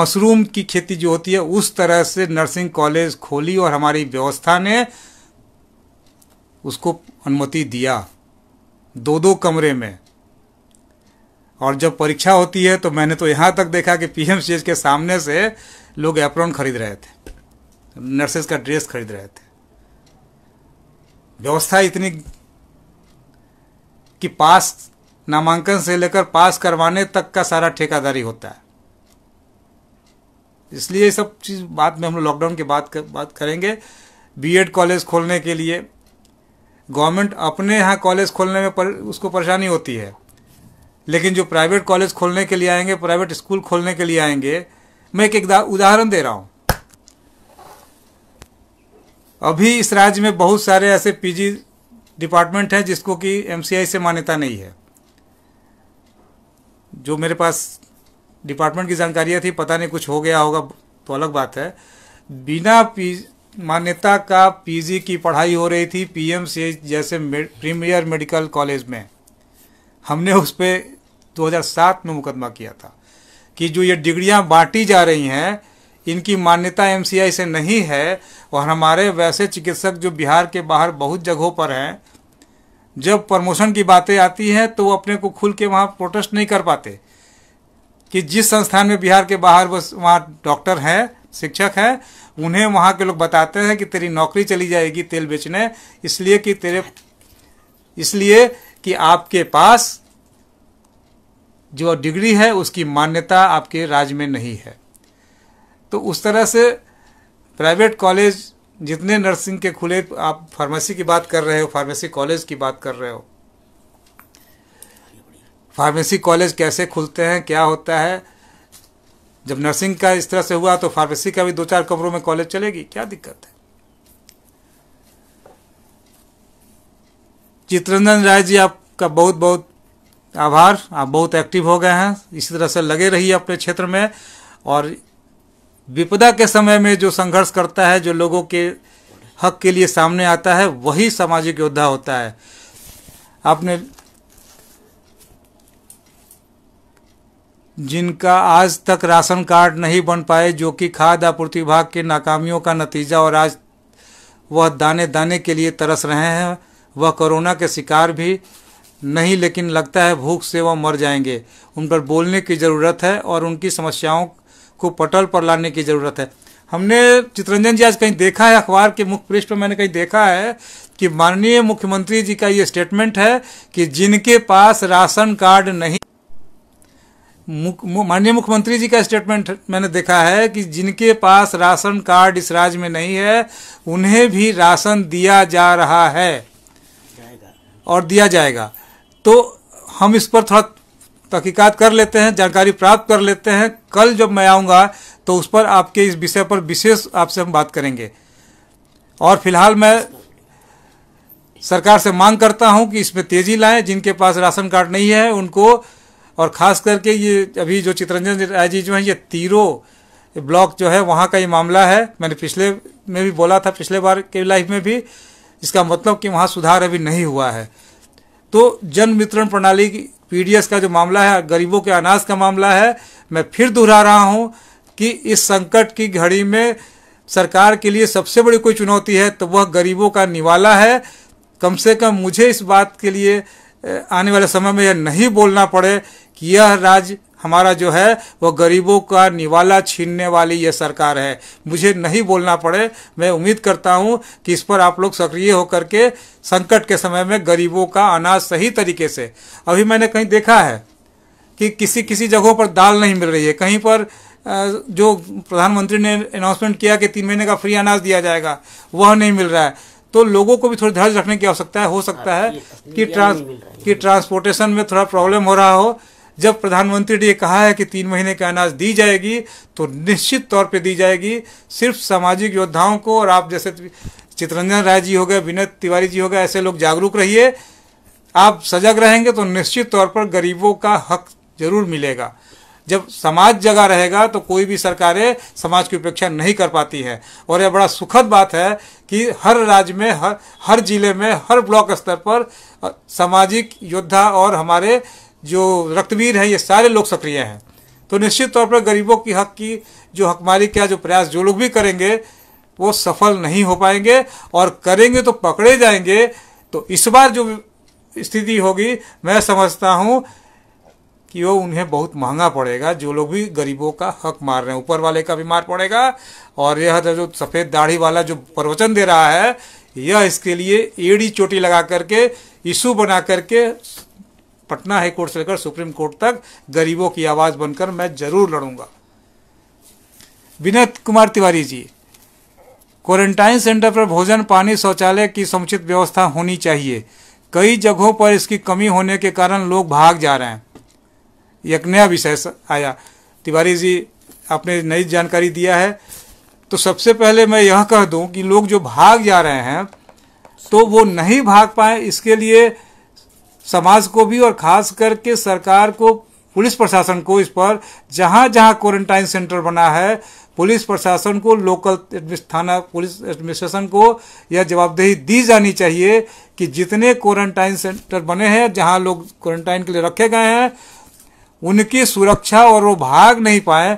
मशरूम की खेती जो होती है उस तरह से नर्सिंग कॉलेज खोली और हमारी व्यवस्था ने उसको अनुमति दिया दो दो कमरे में और जब परीक्षा होती है तो मैंने तो यहाँ तक देखा कि पीएमसीएच के सामने से लोग एप्रॉन खरीद रहे थे नर्सेस का ड्रेस खरीद रहे थे व्यवस्था इतनी कि पास नामांकन से लेकर पास करवाने तक का सारा ठेकादारी होता है इसलिए सब चीज़ बात में हम लोग लॉकडाउन की बात कर, बात करेंगे बीएड कॉलेज खोलने के लिए गवर्नमेंट अपने यहाँ कॉलेज खोलने में पर, उसको परेशानी होती है लेकिन जो प्राइवेट कॉलेज खोलने के लिए आएंगे प्राइवेट स्कूल खोलने के लिए आएंगे मैं एक उदाहरण दे रहा हूँ अभी इस राज्य में बहुत सारे ऐसे पीजी डिपार्टमेंट हैं जिसको कि एमसीआई से मान्यता नहीं है जो मेरे पास डिपार्टमेंट की जानकारियाँ थी पता नहीं कुछ हो गया होगा तो अलग बात है बिना पी मान्यता का पीजी की पढ़ाई हो रही थी पीएमसीएच जैसे मे, प्रीमियर मेडिकल कॉलेज में हमने उस पर 2007 में मुकदमा किया था कि जो ये डिग्रियां बांटी जा रही हैं इनकी मान्यता एमसीआई से नहीं है और हमारे वैसे चिकित्सक जो बिहार के बाहर बहुत जगहों पर हैं जब प्रमोशन की बातें आती हैं तो वो अपने को खुल के वहाँ प्रोटेस्ट नहीं कर पाते कि जिस संस्थान में बिहार के बाहर बस वहाँ डॉक्टर हैं शिक्षक हैं उन्हें वहाँ के लोग बताते हैं कि तेरी नौकरी चली जाएगी तेल बेचने इसलिए कि तेरे इसलिए कि आपके पास जो डिग्री है उसकी मान्यता आपके राज्य में नहीं है तो उस तरह से प्राइवेट कॉलेज जितने नर्सिंग के खुले आप फार्मेसी की बात कर रहे हो फार्मेसी कॉलेज की बात कर रहे हो फार्मेसी कॉलेज कैसे खुलते हैं क्या होता है जब नर्सिंग का इस तरह से हुआ तो फार्मेसी का भी दो चार कमरों में कॉलेज चलेगी क्या दिक्कत है चित्रंजन राय जी आपका बहुत बहुत आभार आप बहुत एक्टिव हो गए हैं इसी तरह से लगे रहिए अपने क्षेत्र में और विपदा के समय में जो संघर्ष करता है जो लोगों के हक के लिए सामने आता है वही सामाजिक योद्धा होता है आपने जिनका आज तक राशन कार्ड नहीं बन पाए जो कि खाद्य आपूर्ति विभाग के नाकामियों का नतीजा और आज वह दाने दाने के लिए तरस रहे हैं वह कोरोना के शिकार भी नहीं लेकिन लगता है भूख से वह मर जाएंगे उन पर बोलने की ज़रूरत है और उनकी समस्याओं को पटल पर लाने की ज़रूरत है हमने चित्रंजन जी आज कहीं देखा है अखबार के मुख्य पृष्ठ पर मैंने कहीं देखा है कि माननीय मुख्यमंत्री जी का ये स्टेटमेंट है कि जिनके पास राशन कार्ड नहीं माननीय मुख्यमंत्री जी का स्टेटमेंट मैंने देखा है कि जिनके पास राशन कार्ड इस राज्य में नहीं है उन्हें भी राशन दिया जा रहा है और दिया जाएगा तो हम इस पर थोड़ा तहकीकात कर लेते हैं जानकारी प्राप्त कर लेते हैं कल जब मैं आऊँगा तो उस पर आपके इस विषय पर विशेष आपसे हम बात करेंगे और फिलहाल मैं सरकार से मांग करता हूं कि इसमें तेज़ी लाएं जिनके पास राशन कार्ड नहीं है उनको और ख़ास करके ये अभी जो चितरंजन राय जी जो हैं ये तीरो ब्लॉक जो है वहाँ का ये मामला है मैंने पिछले में भी बोला था पिछले बार के लाइफ में भी इसका मतलब कि वहाँ सुधार अभी नहीं हुआ है तो जन वितरण प्रणाली की पीडीएस का जो मामला है गरीबों के अनाज का मामला है मैं फिर दोहरा रहा हूँ कि इस संकट की घड़ी में सरकार के लिए सबसे बड़ी कोई चुनौती है तो वह गरीबों का निवाला है कम से कम मुझे इस बात के लिए आने वाले समय में यह नहीं बोलना पड़े कि यह राज्य हमारा जो है वह गरीबों का निवाला छीनने वाली यह सरकार है मुझे नहीं बोलना पड़े मैं उम्मीद करता हूं कि इस पर आप लोग सक्रिय होकर के संकट के समय में गरीबों का अनाज सही तरीके से अभी मैंने कहीं देखा है कि किसी किसी जगहों पर दाल नहीं मिल रही है कहीं पर जो प्रधानमंत्री ने अनाउंसमेंट किया कि तीन महीने का फ्री अनाज दिया जाएगा वह नहीं मिल रहा है तो लोगों को भी थोड़ी धैर्य रखने की आवश्यकता है हो सकता हाँ, है कि ट्रांस कि ट्रांसपोर्टेशन में थोड़ा प्रॉब्लम हो रहा हो जब प्रधानमंत्री ने कहा है कि तीन महीने का अनाज दी जाएगी तो निश्चित तौर पे दी जाएगी सिर्फ सामाजिक योद्धाओं को और आप जैसे चित्रंजन राय जी हो गए विनय तिवारी जी हो गए ऐसे लोग जागरूक रहिए आप सजग रहेंगे तो निश्चित तौर पर गरीबों का हक जरूर मिलेगा जब समाज जगा रहेगा तो कोई भी सरकारें समाज की उपेक्षा नहीं कर पाती है और यह बड़ा सुखद बात है कि हर राज्य में हर हर जिले में हर ब्लॉक स्तर पर सामाजिक योद्धा और हमारे जो रक्तवीर हैं ये सारे लोग सक्रिय हैं तो निश्चित तौर पर गरीबों की हक की जो हकमारी का जो प्रयास जो लोग भी करेंगे वो सफल नहीं हो पाएंगे और करेंगे तो पकड़े जाएंगे तो इस बार जो स्थिति होगी मैं समझता हूँ कि वो उन्हें बहुत महंगा पड़ेगा जो लोग भी गरीबों का हक मार रहे हैं ऊपर वाले का भी मार पड़ेगा और यह जो सफ़ेद दाढ़ी वाला जो प्रवचन दे रहा है यह इसके लिए एड़ी चोटी लगा करके इशू बना करके पटना हाई कोर्ट से लेकर सुप्रीम कोर्ट तक गरीबों की आवाज़ बनकर मैं ज़रूर लड़ूंगा विनय कुमार तिवारी जी क्वारंटाइन सेंटर पर भोजन पानी शौचालय की समुचित व्यवस्था होनी चाहिए कई जगहों पर इसकी कमी होने के कारण लोग भाग जा रहे हैं एक नया विषय आया तिवारी जी आपने नई जानकारी दिया है तो सबसे पहले मैं यह कह दूं कि लोग जो भाग जा रहे हैं तो वो नहीं भाग पाए इसके लिए समाज को भी और खास करके सरकार को पुलिस प्रशासन को इस पर जहाँ जहाँ क्वारंटाइन सेंटर बना है पुलिस प्रशासन को लोकल थाना पुलिस एडमिनिस्ट्रेशन को यह जवाबदेही दी जानी चाहिए कि जितने क्वारंटाइन सेंटर बने हैं जहाँ लोग क्वारंटाइन के लिए रखे गए हैं उनकी सुरक्षा और वो भाग नहीं पाए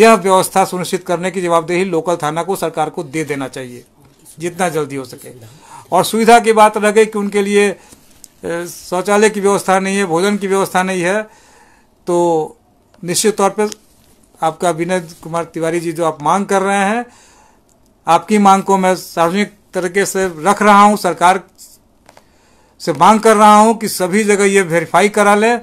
यह व्यवस्था सुनिश्चित करने की जवाबदेही लोकल थाना को सरकार को दे देना चाहिए जितना जल्दी हो सके और सुविधा की बात रह गई कि उनके लिए शौचालय की व्यवस्था नहीं है भोजन की व्यवस्था नहीं है तो निश्चित तौर पर आपका विनय कुमार तिवारी जी जो आप मांग कर रहे हैं आपकी मांग को मैं सार्वजनिक तरीके से रख रहा हूं सरकार से मांग कर रहा हूं कि सभी जगह ये वेरीफाई करा लें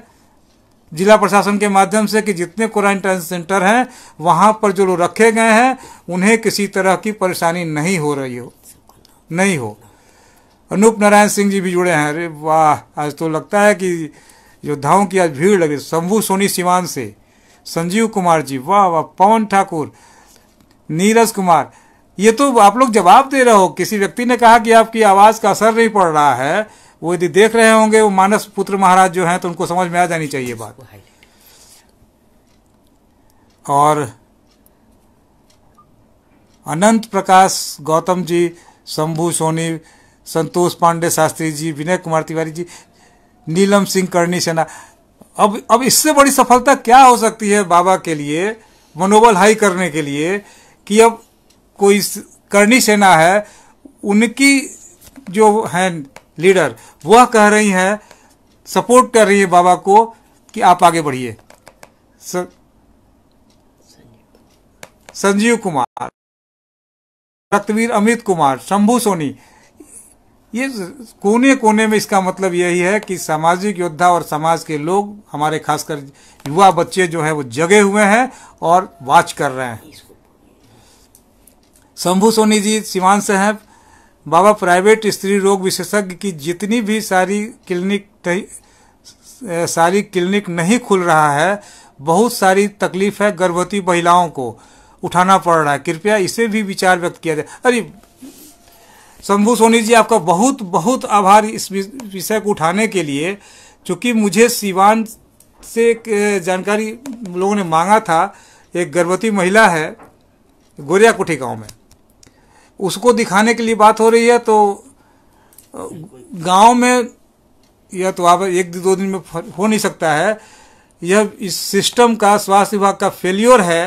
जिला प्रशासन के माध्यम से कि जितने क्वारंटाइन सेंटर हैं वहाँ पर जो लोग रखे गए हैं उन्हें किसी तरह की परेशानी नहीं हो रही हो नहीं हो अनूप नारायण सिंह जी भी जुड़े हैं अरे वाह आज तो लगता है कि योद्धाओं की आज भीड़ लगी शंभू सोनी सिवान से संजीव कुमार जी वाह वाह पवन ठाकुर नीरज कुमार ये तो आप लोग जवाब दे रहे हो किसी व्यक्ति ने कहा कि आपकी आवाज़ का असर नहीं पड़ रहा है वो यदि देख रहे होंगे वो मानस पुत्र महाराज जो हैं तो उनको समझ में आ जानी चाहिए बात और अनंत प्रकाश गौतम जी शंभु सोनी संतोष पांडे शास्त्री जी विनय कुमार तिवारी जी नीलम सिंह करणी सेना अब अब इससे बड़ी सफलता क्या हो सकती है बाबा के लिए मनोबल हाई करने के लिए कि अब कोई करणी सेना है उनकी जो है लीडर वह कह रही हैं सपोर्ट कर रही है बाबा को कि आप आगे बढ़िए संजीव कुमार रक्तवीर अमित कुमार शंभू सोनी ये कोने कोने में इसका मतलब यही है कि सामाजिक योद्धा और समाज के लोग हमारे खासकर युवा बच्चे जो है वो जगे हुए हैं और वाच कर रहे हैं शंभू सोनी जी सिवान से हैं बाबा प्राइवेट स्त्री रोग विशेषज्ञ की जितनी भी सारी क्लिनिक सारी क्लिनिक नहीं खुल रहा है बहुत सारी तकलीफ है गर्भवती महिलाओं को उठाना पड़ रहा है कृपया इसे भी विचार व्यक्त किया जाए अरे शंभू सोनी जी आपका बहुत बहुत आभार इस विषय को उठाने के लिए क्योंकि मुझे सिवान से जानकारी लोगों ने मांगा था एक गर्भवती महिला है गोरिया कोठी गाँव में उसको दिखाने के लिए बात हो रही है तो गांव में यह तो आप एक दो दिन में हो नहीं सकता है यह इस सिस्टम का स्वास्थ्य विभाग का फेल्योर है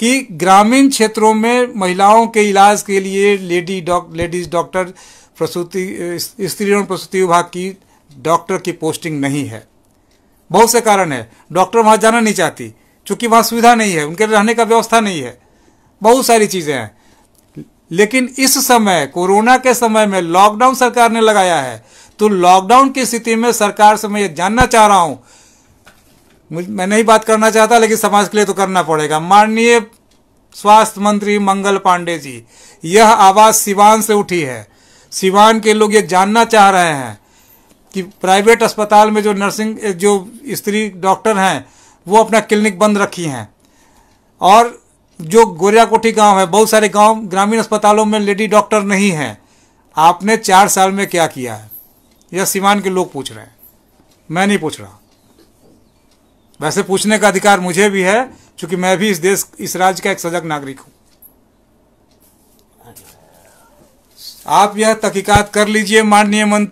कि ग्रामीण क्षेत्रों में महिलाओं के इलाज के लिए लेडी डॉक लेडीज डॉक्टर प्रसूति स्त्री एवं प्रसूति विभाग की डॉक्टर की पोस्टिंग नहीं है बहुत से कारण है डॉक्टर वहाँ जाना नहीं चाहती चूंकि वहाँ सुविधा नहीं है उनके रहने का व्यवस्था नहीं है बहुत सारी चीज़ें हैं लेकिन इस समय कोरोना के समय में लॉकडाउन सरकार ने लगाया है तो लॉकडाउन की स्थिति में सरकार से मैं ये जानना चाह रहा हूं मैं नहीं बात करना चाहता लेकिन समाज के लिए तो करना पड़ेगा माननीय स्वास्थ्य मंत्री मंगल पांडे जी यह आवाज़ सिवान से उठी है सिवान के लोग ये जानना चाह रहे हैं कि प्राइवेट अस्पताल में जो नर्सिंग जो स्त्री डॉक्टर हैं वो अपना क्लिनिक बंद रखी हैं और जो गोरिया कोठी गाँव है बहुत सारे गाँव ग्रामीण अस्पतालों में लेडी डॉक्टर नहीं है आपने चार साल में क्या किया है यह सीमान के लोग पूछ रहे हैं मैं नहीं पूछ रहा वैसे पूछने का अधिकार मुझे भी है क्योंकि मैं भी इस देश इस राज्य का एक सजग नागरिक हूं आप यह तकीकात कर लीजिए माननीय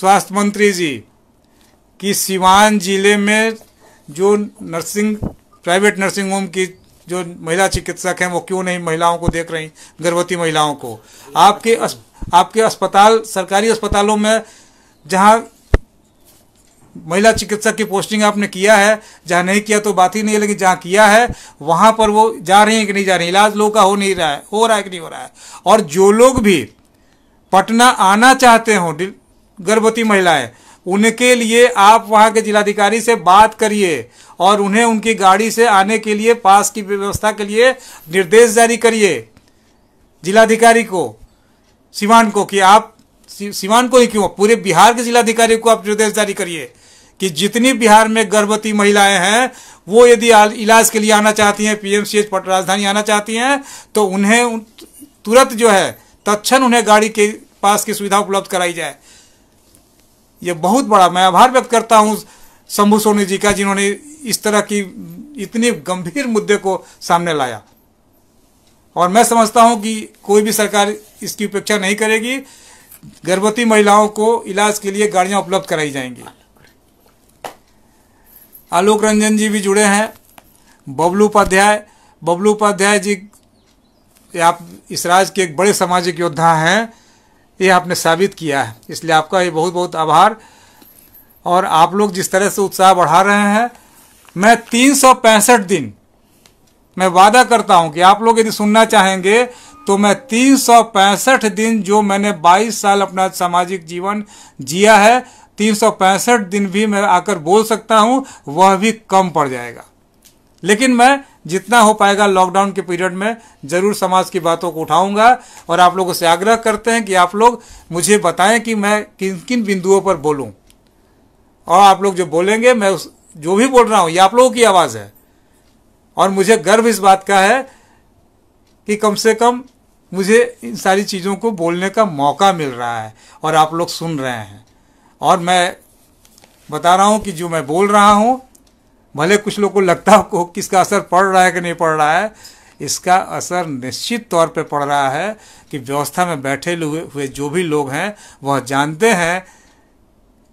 स्वास्थ्य मंत्री जी कि सिवान जिले में जो नर्सिंग प्राइवेट नर्सिंग होम की जो महिला चिकित्सक हैं वो क्यों नहीं महिलाओं को देख रही गर्भवती महिलाओं को आपके अस, आपके अस्पताल सरकारी अस्पतालों में जहाँ महिला चिकित्सक की पोस्टिंग आपने किया है जहाँ नहीं किया तो बात ही नहीं है लेकिन जहाँ किया है वहाँ पर वो जा रही हैं कि नहीं जा रही इलाज लोगों का हो नहीं रहा है हो रहा है कि नहीं हो रहा है और जो लोग भी पटना आना चाहते हों गर्भवती महिलाएं उनके लिए आप वहां के जिलाधिकारी से बात करिए और उन्हें उनकी गाड़ी से आने के लिए पास की व्यवस्था के लिए निर्देश जारी करिए जिलाधिकारी को सिवान को कि आप सिवान को ही क्यों पूरे बिहार के जिलाधिकारी को आप निर्देश जारी करिए कि जितनी बिहार में गर्भवती महिलाएं हैं वो यदि इलाज के लिए आना चाहती हैं पीएमसीएच राजधानी आना चाहती हैं तो उन्हें तुरंत जो है तत्न उन्हें गाड़ी के पास की सुविधा उपलब्ध कराई जाए ये बहुत बड़ा मैं आभार व्यक्त करता हूँ शंभु सोनी जी का जिन्होंने इस तरह की इतनी गंभीर मुद्दे को सामने लाया और मैं समझता हूं कि कोई भी सरकार इसकी उपेक्षा नहीं करेगी गर्भवती महिलाओं को इलाज के लिए गाड़ियां उपलब्ध कराई जाएंगी आलोक रंजन जी भी जुड़े हैं बबलू उपाध्याय बबलू उपाध्याय जी आप इस राज्य के एक बड़े सामाजिक योद्धा हैं ये आपने साबित किया है इसलिए आपका ये बहुत बहुत आभार और आप लोग जिस तरह से उत्साह बढ़ा रहे हैं मैं तीन दिन मैं वादा करता हूं कि आप लोग यदि सुनना चाहेंगे तो मैं तीन दिन जो मैंने 22 साल अपना सामाजिक जीवन जिया है तीन दिन भी मैं आकर बोल सकता हूं वह भी कम पड़ जाएगा लेकिन मैं जितना हो पाएगा लॉकडाउन के पीरियड में ज़रूर समाज की बातों को उठाऊंगा और आप लोगों से आग्रह करते हैं कि आप लोग मुझे बताएं कि मैं किन किन बिंदुओं पर बोलूं और आप लोग जो बोलेंगे मैं उस जो भी बोल रहा हूँ ये आप लोगों की आवाज़ है और मुझे गर्व इस बात का है कि कम से कम मुझे इन सारी चीज़ों को बोलने का मौका मिल रहा है और आप लोग सुन रहे हैं और मैं बता रहा हूँ कि जो मैं बोल रहा हूँ भले कुछ लोग को लगता हो किसका असर पड़ रहा है कि नहीं पड़ रहा है इसका असर निश्चित तौर पर पड़ रहा है कि व्यवस्था में बैठे हुए जो भी लोग हैं वह जानते हैं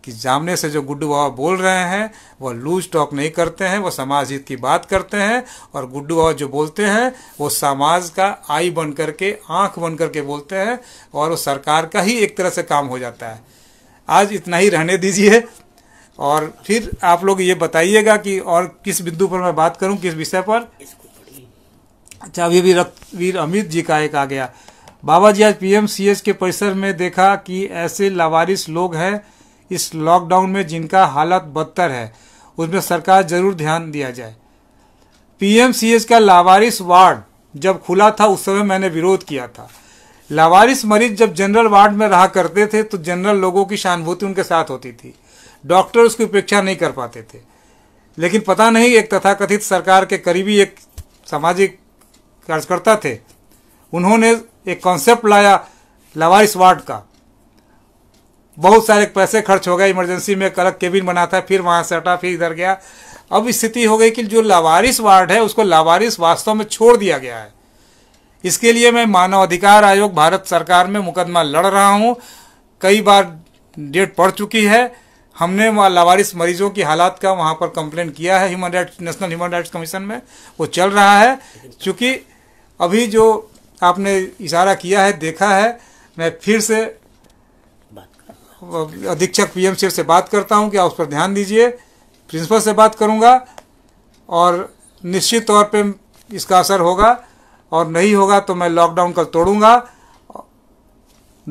कि जामने से जो गुड्डू बाबा बोल रहे हैं वह लूज टॉक नहीं करते हैं वह समाज हित की बात करते हैं और गुड्डू बाबा जो बोलते हैं वो समाज का आई बन करके आंख बन करके बोलते हैं और वो सरकार का ही एक तरह से काम हो जाता है आज इतना ही रहने दीजिए और फिर आप लोग ये बताइएगा कि और किस बिंदु पर मैं बात करूं किस विषय पर अच्छा अभी भी अमित जी का एक आ गया बाबा जी आज पीएमसीएच के परिसर में देखा कि ऐसे लावारिस लोग हैं इस लॉकडाउन में जिनका हालत बदतर है उसमें सरकार जरूर ध्यान दिया जाए पीएमसीएच का लावारिस वार्ड जब खुला था उस समय मैंने विरोध किया था लावारिस मरीज जब जनरल वार्ड में रहा करते थे तो जनरल लोगों की सहानुभूति उनके साथ होती थी डॉक्टर उसकी उपेक्षा नहीं कर पाते थे लेकिन पता नहीं एक तथाकथित सरकार के करीबी एक सामाजिक कार्यकर्ता थे उन्होंने एक कॉन्सेप्ट लाया लवारिस वार्ड का बहुत सारे पैसे खर्च हो गए इमरजेंसी में एक अलग केबिन बना था फिर वहाँ से हटा फिर इधर गया अब स्थिति हो गई कि जो लावारिस वार्ड है उसको लावारिस वास्तव में छोड़ दिया गया है इसके लिए मैं मानव अधिकार आयोग भारत सरकार में मुकदमा लड़ रहा हूँ कई बार डेट पड़ चुकी है हमने वहाँ लावारिस मरीजों की हालात का वहाँ पर कंप्लेंट किया है human rights national human rights commission में वो चल रहा है चूँकि अभी जो आपने इशारा किया है देखा है मैं फिर से अधीक्षक पीएम शिव से बात करता हूँ कि आप उस पर ध्यान दीजिए प्रिंसिपल से बात करूँगा और निश्चित तौर पर इसका असर होगा और नहीं होगा तो मैं लॉकडाउन कल तोड़ूंगा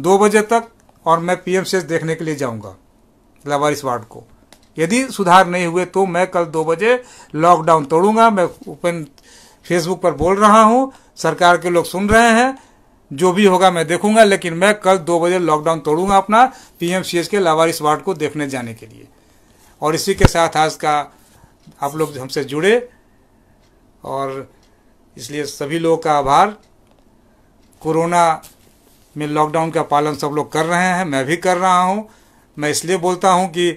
दो बजे तक और मैं पीएम से देखने के लिए जाऊँगा लावारिस वार्ड को यदि सुधार नहीं हुए तो मैं कल दो बजे लॉकडाउन तोड़ूंगा मैं ओपन फेसबुक पर बोल रहा हूँ सरकार के लोग सुन रहे हैं जो भी होगा मैं देखूंगा लेकिन मैं कल दो बजे लॉकडाउन तोड़ूंगा अपना पीएमसीएच के लावारिस वार्ड को देखने जाने के लिए और इसी के साथ आज का आप लोग हमसे जुड़े और इसलिए सभी लोगों का आभार कोरोना में लॉकडाउन का पालन सब लोग कर रहे हैं मैं भी कर रहा हूँ मैं इसलिए बोलता हूँ कि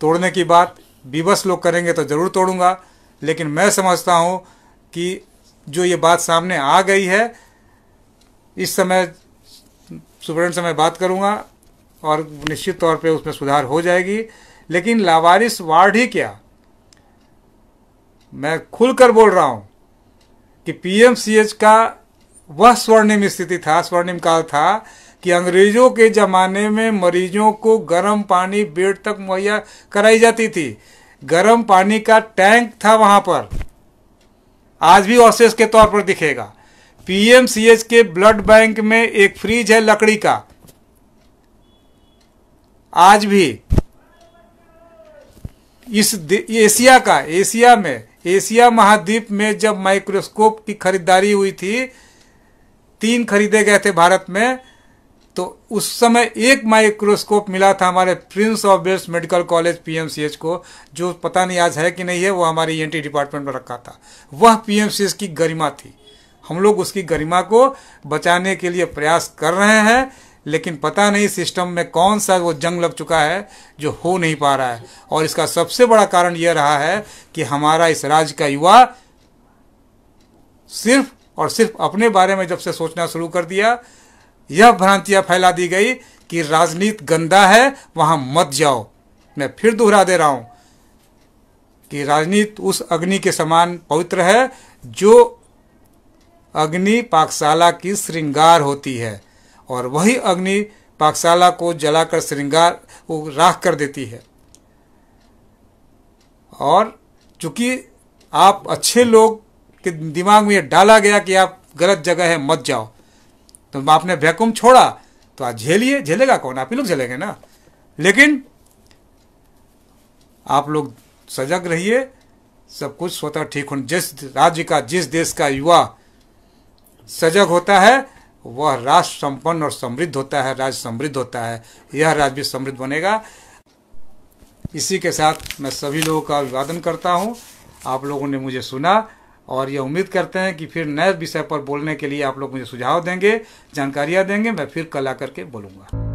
तोड़ने की बात विवश लोग करेंगे तो ज़रूर तोड़ूंगा लेकिन मैं समझता हूँ कि जो ये बात सामने आ गई है इस समय सुप्रेंट से मैं बात करूँगा और निश्चित तौर पे उसमें सुधार हो जाएगी लेकिन लावारिस वार्ड ही क्या मैं खुलकर बोल रहा हूँ कि पीएमसीएच का वह स्वर्णिम स्थिति था स्वर्णिम काल था कि अंग्रेजों के ज़माने में मरीजों को गर्म पानी बेड तक मुहैया कराई जाती थी गर्म पानी का टैंक था वहां पर आज भी अवशेष के तौर पर दिखेगा पीएमसीएच के ब्लड बैंक में एक फ्रिज है लकड़ी का आज भी इस एशिया का एशिया में एशिया महाद्वीप में जब माइक्रोस्कोप की खरीदारी हुई थी तीन खरीदे गए थे भारत में तो उस समय एक माइक्रोस्कोप मिला था हमारे prince of Wales medical college PMCH को जो पता नहीं आज है कि नहीं है वो हमारे ई e डिपार्टमेंट में रखा था वह पीएमसीएच की गरिमा थी हम लोग उसकी गरिमा को बचाने के लिए प्रयास कर रहे हैं लेकिन पता नहीं सिस्टम में कौन सा वो जंग लग चुका है जो हो नहीं पा रहा है और इसका सबसे बड़ा कारण यह रहा है कि हमारा इस राज्य का युवा सिर्फ और सिर्फ अपने बारे में जब से सोचना शुरू कर दिया यह भ्रांतियां फैला दी गई कि राजनीति गंदा है वहां मत जाओ मैं फिर दोहरा दे रहा हूं कि राजनीति उस अग्नि के समान पवित्र है जो अग्नि पाकशाला की श्रृंगार होती है और वही अग्नि पाकशाला को जलाकर श्रृंगार वो राख कर देती है और चूंकि आप अच्छे लोग के दिमाग में डाला गया कि आप गलत जगह है मत जाओ तो बाप ने वैकुम छोड़ा तो आज झेलिए झेलेगा कौन आप ही लोग झेलेंगे ना लेकिन आप लोग सजग रहिए सब कुछ स्वतः ठीक होने जिस राज्य का जिस देश का युवा सजग होता है वह राष्ट्र संपन्न और समृद्ध होता है राज्य समृद्ध होता है यह राज्य भी समृद्ध बनेगा इसी के साथ मैं सभी लोगों का अभिवादन करता हूँ आप लोगों ने मुझे सुना और ये उम्मीद करते हैं कि फिर नए विषय पर बोलने के लिए आप लोग मुझे सुझाव देंगे जानकारियाँ देंगे मैं फिर कल आकर के बोलूँगा